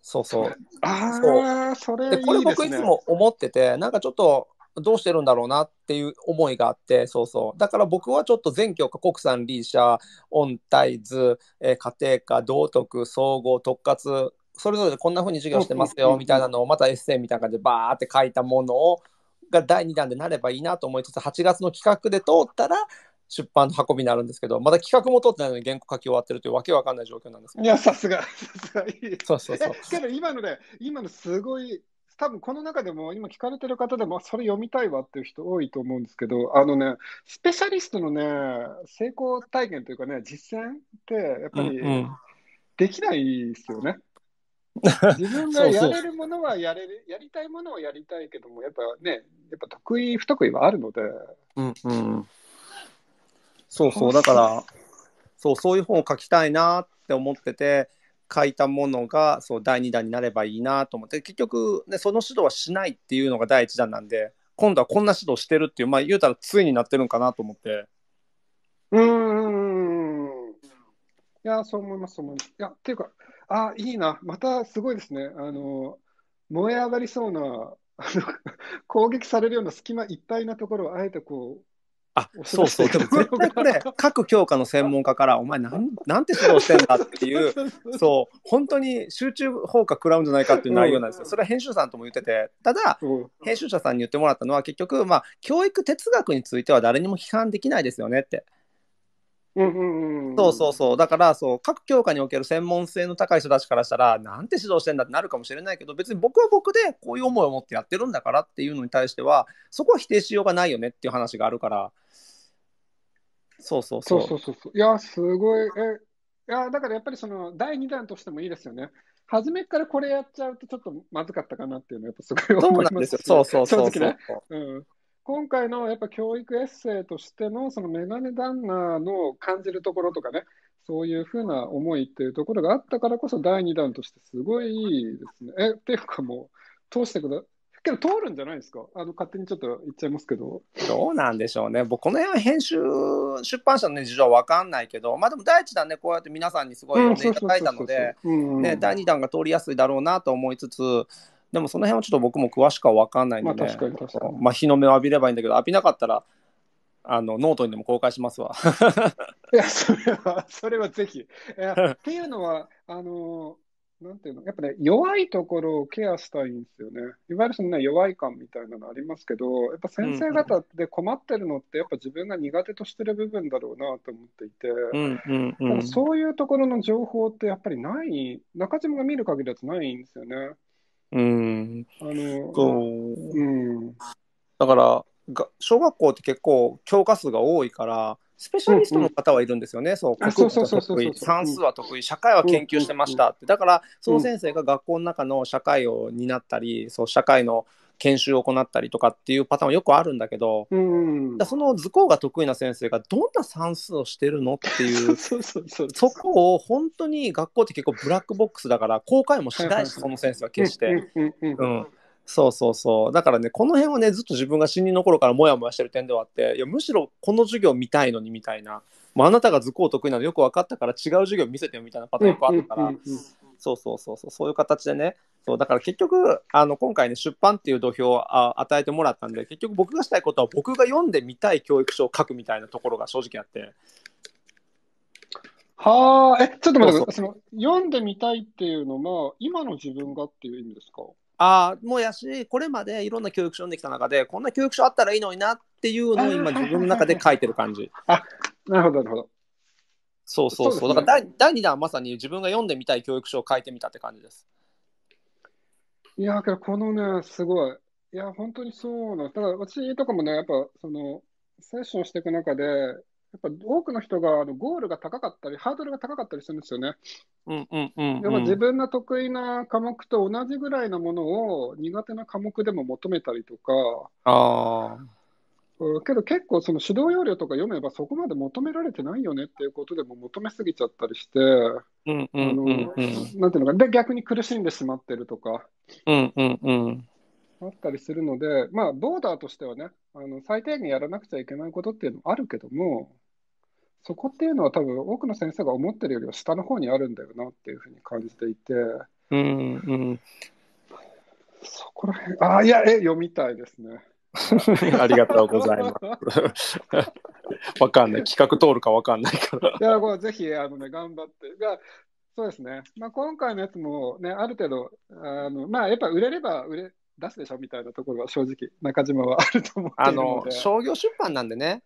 そうそう。ああ、それ、ね、でこれ僕いつも思ってて、なんかちょっとどうしてるんだろうなっていう思いがあってそうそうだから僕はちょっと全教科国産リーシャ音体図、え家庭科道徳総合特活それぞれこんな風に授業してますよみたいなのをまたエッセイみたいな感じでバーって書いたものをが第2弾でなればいいなと思いつつ8月の企画で通ったら出版の運びになるんですけどまだ企画も通ってないのに原稿書き終わってるというわけわかんない状況なんですいやさすがさすがいいそうそうそうけど今のね今のすごい多分この中でも、今聞かれてる方でも、それ読みたいわっていう人多いと思うんですけど、あのね、スペシャリストのね、成功体験というかね、実践って、やっぱり、できないですよね。うんうん自分がやれるものはやれるやりたいものはやりたいけどもやっぱねやっぱ得意不得意はあるので、うんうん、そうそうだからそうそういう本を書きたいなって思ってて書いたものがそう第2弾になればいいなと思って結局、ね、その指導はしないっていうのが第1弾なんで今度はこんな指導してるっていうまあ言うたらついになってるんかなと思ってうんいやそう思いますそう思いますいやっていうかあいいなまたすごいですねあの燃え上がりそうな攻撃されるような隙間いっぱいなところをあえてこうあそうそうでも絶対これ 各教科の専門家から「お前なんなんて指導してんだ」っていう そう本当に集中砲火食らうんじゃないかっていう内容なんですよ、それは編集者さんとも言っててただ、編集者さんに言ってもらったのは結局まあ教育哲学については誰にも批判できないですよねって。うんうんうん、そうそうそうだからそう各教科における専門性の高い人たちからしたらなんて指導してんだってなるかもしれないけど別に僕は僕でこういう思いを持ってやってるんだからっていうのに対してはそこは否定しようがないよねっていう話があるからそうそうそう。そうそうそういや、すごい。えいやだからやっぱりその第2弾としてもいいですよね。初めからこれやっちゃうとちょっとまずかったかなっていうのはやっぱすごい思いますよ。そうそうそう正直ね、うん。今回のやっぱ教育エッセイとしてのそのメガネ旦那の感じるところとかね、そういうふうな思いっていうところがあったからこそ第2弾としてすごいいいですね。えっていうかもう通してくだけど通るんじゃないですかあの勝手にちょっと言っちゃいますけど。どうなんでしょうね。僕、この辺は編集、出版社の、ね、事情は分かんないけど、まあでも第1弾ね、こうやって皆さんにすごい読んでいただいたので、第2弾が通りやすいだろうなと思いつつ、でもその辺はちょっと僕も詳しくは分かんないので、確かに確かにまあ日の目を浴びればいいんだけど、浴びなかったら、あのノートにでも公開しますわ。いや、それは、それはぜひ。っていうのは、あのーなんていうの、やっぱね、弱いところをケアしたいんですよね。いわゆるその、ね、弱い感みたいなのありますけど、やっぱ先生方で困ってるのって、やっぱ自分が苦手としてる部分だろうなと思っていて、うんうんうん、そういうところの情報ってやっぱりない、中島が見る限りだとないんですよね。うん。あの、う。うん。だから、小学校って結構教科数が多いから、スペシャリストの方はいるんですよね、そう国語が得意算数は得意社会は研究してましたって、だからその先生が学校の中の社会を担ったり、そう社会の研修を行ったりとかっていうパターンはよくあるんだけど、うん、その図工が得意な先生がどんな算数をしてるのっていうそこを本当に学校って結構ブラックボックスだから公開もしないしその先生は決して。うんそうそうそうだからねこの辺はねずっと自分が新人の頃からもやもやしてる点ではあっていやむしろこの授業見たいのにみたいなもうあなたが図工得意なのよく分かったから違う授業見せてよみたいなパターンよくあったから、そうそうそうそうそういう形でねそうだから結局あの今回ね出版っていう土俵をあ与えてもらったんで結局僕がしたいことは僕が読んでみたい教育書を書くみたいなところが正直あって。はあ、え、ちょっと待ってください。その、読んでみたいっていうのは、今の自分がっていう意味ですかあもうやしこれまでいろんな教育書読んできた中でこんな教育書あったらいいのになっていうのを今自分の中で書いてる感じ。あなるほどなるほど。そうそうそう、ね、だから第2弾はまさに自分が読んでみたい教育書を書いてみたって感じです。いやだからこのねすごい。いや本当にそうなただ私とかもねやっぱそのセッションしていく中でやっぱ多くの人があのゴールが高かったり、ハードルが高かったりするんですよね。うんうん自分の得意な科目と同じぐらいのものを苦手な科目でも求めたりとか、あけど結構、その指導要領とか読めば、そこまで求められてないよねっていうことでも求めすぎちゃったりして、なんていうのか、で逆に苦しんでしまってるとか。うんうんうんあったりするので、まあ、ボーダーとしてはね、あの最低限やらなくちゃいけないことっていうのはあるけども、そこっていうのは多分多くの先生が思ってるよりは下の方にあるんだよなっていうふうに感じていて、うんうん、そこら辺ああいやえ読みたいですね ありがとうございます。わかんない企画通るかわかんないからいやこれぜひあのね頑張ってがそうですね。まあ今回のやつもねある程度あのまあやっぱ売れれば売れ出すでしょみたいなところは正直中島はあると思うあの商業出版なんでね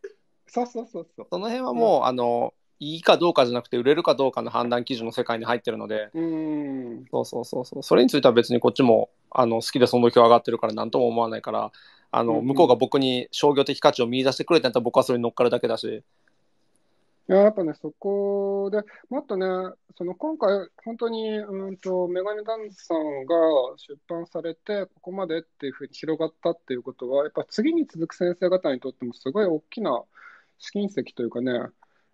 そうそうそうそう。その辺はもう、あのいいかどうかじゃなくて売れるかどうかの判断基準の世界に入ってるので、うんそうそうそうそうそれについては別にこっちもあの好きでその土俵上がってるから何とも思わないからあの、うんうん、向こうが僕に商業的価値を見出してくれたったら僕はそれに乗っかるだけだし。いややっぱね、そこでもっとね、その今回、本当に、うんと、メガネダンスさんが出版されて、ここまでっていうふうに広がったっていうことは、やっぱ次に続く先生方にとってもすごい大きな金石というかね、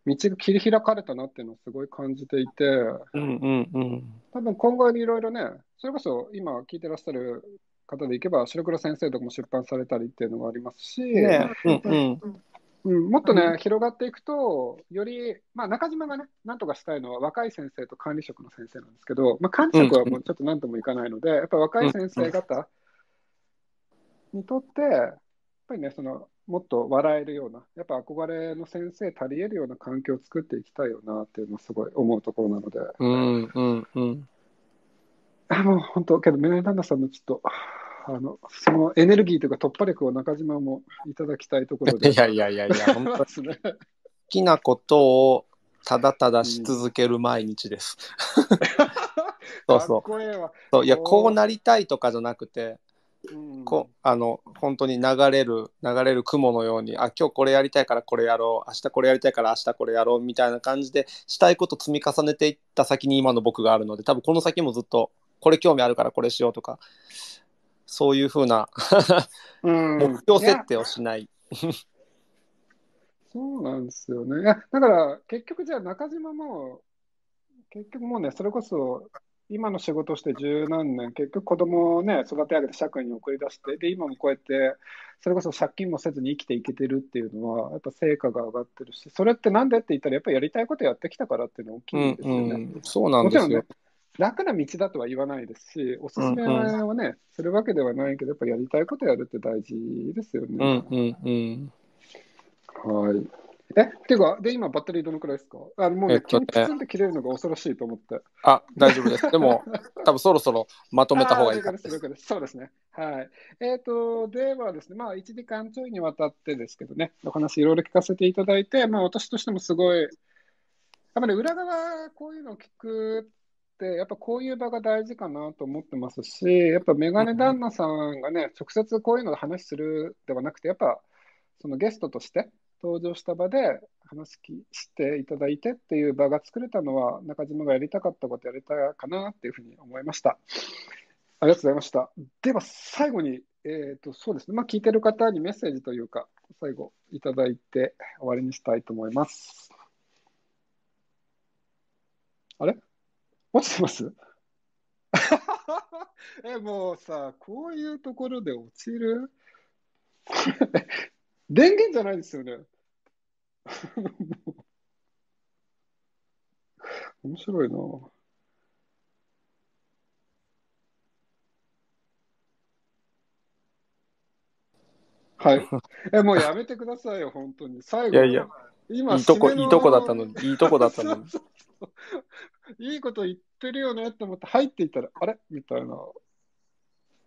道が切り開かれたなっていうのをすごい感じていて、うんうんうん、多分今後いろいろね、それこそ今聞いてらっしゃる方でいけば、白黒先生とかも出版されたりっていうのもありますし、ねうんうんうん、もっとね、広がっていくと、より、まあ、中島がね、なんとかしたいのは、若い先生と管理職の先生なんですけど、まあ、管理職はもうちょっと何ともいかないので、やっぱ若い先生方にとって、やっぱりね、そのもっと笑えるような、やっぱ憧れの先生足り得るような環境を作っていきたいよなっていうのはすごい思うところなので。うんうんうん。あもう本当、けど、メガ旦那さんのちょっと、あの、そのエネルギーというか突破力を中島もいただきたいところで。いやいやいやいや、本当ですね。好きなことをただただし続ける毎日です。うん、そうそう。そういや、こうなりたいとかじゃなくて、こあの本当に流れる流れる雲のようにあ今日これやりたいからこれやろう明日これやりたいから明日これやろうみたいな感じでしたいこと積み重ねていった先に今の僕があるので多分この先もずっとこれ興味あるからこれしようとかそういうふうな目標設定をしない。そうなんですよね。だから結局じゃあ中島も結局もうねそれこそ今の仕事して十何年、結局子供をね、育て上げて社会に送り出して、で、今もこうやって、それこそ借金もせずに生きていけてるっていうのは、やっぱ成果が上がってるし、それってなんでって言ったら、やっぱりやりたいことやってきたからっていうのは大きいですよね。うんうん、そうなんですよ。もちろんね、楽な道だとは言わないですし、おすすめはね、うんうん、するわけではないけど、やっぱやりたいことやるって大事ですよね。うんうんうん、はい。え、っていうか、で、今バッテリーどのくらいですかあのもうね、えっと切れるのが恐ろしいと思って。あ、大丈夫です。でも、多分そろそろまとめた方がいいです。ですそうですね。はい。えっ、ー、と、ではですね、まあ、1時間ちょいにわたってですけどね、お話いろいろ聞かせていただいて、まあ、私としてもすごい、やっぱり、裏側、こういうのを聞くって、やっぱこういう場が大事かなと思ってますし、やっぱメガネ旦那さんがね、うん、直接こういうのを話するではなくて、やっぱそのゲストとして、登場した場で話していただいてっていう場が作れたのは、中島がやりたかったことやれたかなっていうふうに思いました。ありがとうございました。では、最後に、えっ、ー、と、そうですね、まあ、聞いてる方にメッセージというか、最後、いただいて終わりにしたいと思います。あれ落ちてます え、もうさ、こういうところで落ちる 電源じゃないですよね。面白いなはい。え、もうやめてくださいよ、本当に。最後。いやいや、今いいとこ、いいとこだったのに、いいとこだったのに。いいこと言ってるよねって思って入っていったら、あれみたいな。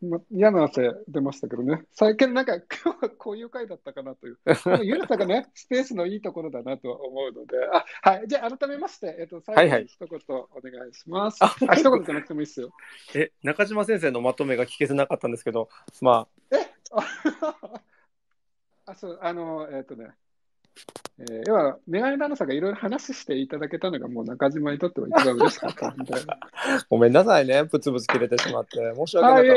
ま、嫌な汗出ましたけどね、最近なんか今日はこういう回だったかなという、ゆるさがね、スペースのいいところだなと思うので、あはい、じゃあ改めまして、えっと、最後に一言お願いします。はいはい、あ一言じゃなくてもいいですよ。え、中島先生のまとめが聞けてなかったんですけど、まあ。え あそうあの、えっ、ー、とね、えー、要は、メガネ那さんがいろいろ話していただけたのが、もう中島にとっては一番嬉しかったんで。ごめんなさいね、ぶつぶつ切れてしまって。申し訳な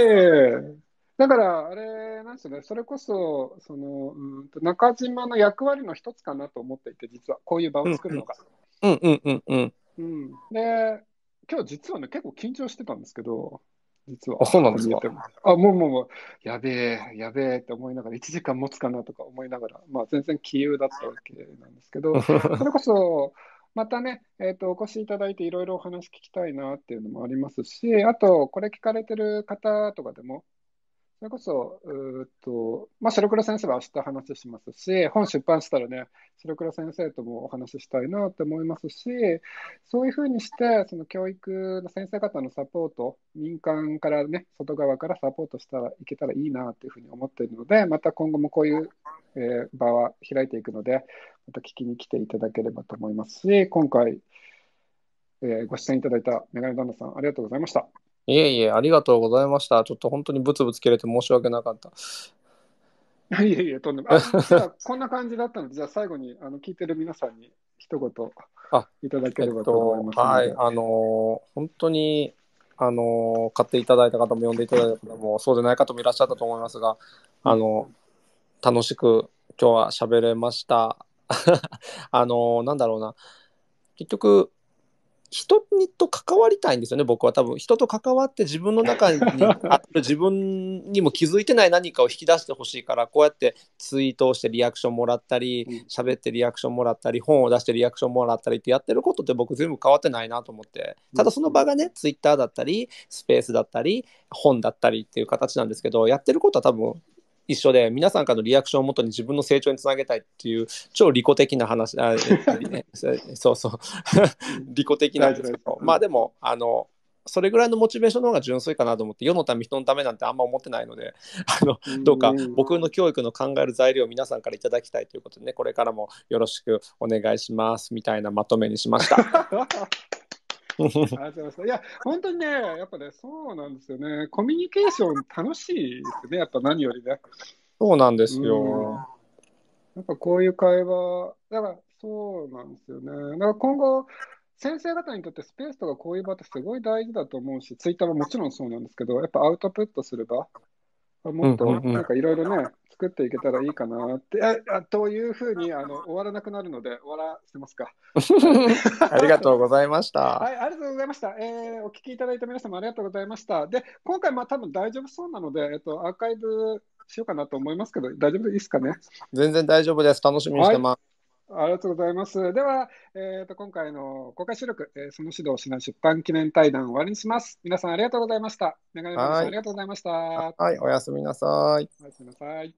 かった。だから、あれなんですよね、それこそ、そのうんと中島の役割の一つかなと思っていて、実は、こういう場を作るのが。うんうんうんうん。うん、で、今日実はね、結構緊張してたんですけど、実は。あ、そうなんですか。あ、もうもうもう、やべえ、やべえって思いながら、1時間持つかなとか思いながら、まあ、全然杞憂だったわけなんですけど、それこそ、またね、えーと、お越しいただいていろいろお話聞きたいなっていうのもありますし、あと、これ聞かれてる方とかでも、それこそ、うっと、まあ、白黒先生は明日話しますし、本出版したらね、白黒先生ともお話ししたいなって思いますし、そういうふうにして、その教育の先生方のサポート、民間からね、外側からサポートしたらいけたらいいなというふうに思っているので、また今後もこういう、えー、場は開いていくので、また聞きに来ていただければと思いますし、今回、えー、ご出演いただいたメガネ旦那さん、ありがとうございました。いえいえ、ありがとうございました。ちょっと本当にブツブツ切れて申し訳なかった。いえいえ、とんでもない。こんな感じだったので、じゃあ最後にあの聞いてる皆さんに一言いただければと思います、えっと、はい、あのー、本当に、あのー、買っていただいた方も呼んでいただいた方も、そうでない方もいらっしゃったと思いますが、あのー、楽しく今日は喋れました。あのなんだろうな、結局、人にと関わりたいんですよね僕は多分人と関わって自分の中に あ自分にも気づいてない何かを引き出してほしいからこうやってツイートをしてリアクションもらったり喋、うん、ってリアクションもらったり本を出してリアクションもらったりってやってることって僕全部変わってないなと思ってただその場がねツイッターだったりスペースだったり本だったりっていう形なんですけどやってることは多分一緒で皆さんからのリアクションをもとに自分の成長につなげたいっていう超利己的な話あ そうそう 利己的なんですけどまあでもあのそれぐらいのモチベーションの方が純粋かなと思って世のため人のためなんてあんま思ってないので あのどうか僕の教育の考える材料を皆さんからいただきたいということでねこれからもよろしくお願いしますみたいなまとめにしました。ありがいや、本当にね、やっぱね、そうなんですよね。コミュニケーション楽しいですね、やっぱ何よりね。そうなんですよ。やっぱこういう会話、だからそうなんですよね。だから今後、先生方にとってスペースとかこういう場ってすごい大事だと思うし、ツイッターももちろんそうなんですけど、やっぱアウトプットする場もっとなんかいろいろね、作っていけたらいいかなってあというふうにあの終わらなくなるので終わらせますか。ありがとうございました。はい、ありがとうございました、えー。お聞きいただいた皆様ありがとうございました。で、今回まあ多分大丈夫そうなので、えっとアーカイブしようかなと思いますけど、大丈夫ですかね。全然大丈夫です。楽しみにしてます。はいありがとうございます。では、えーと、今回の公開収録、えー、その指導しない出版記念対談終わりにします。皆さんありがとうございました。長山さんありがとうございました。はい、おやすみなさい。おやすみなさい。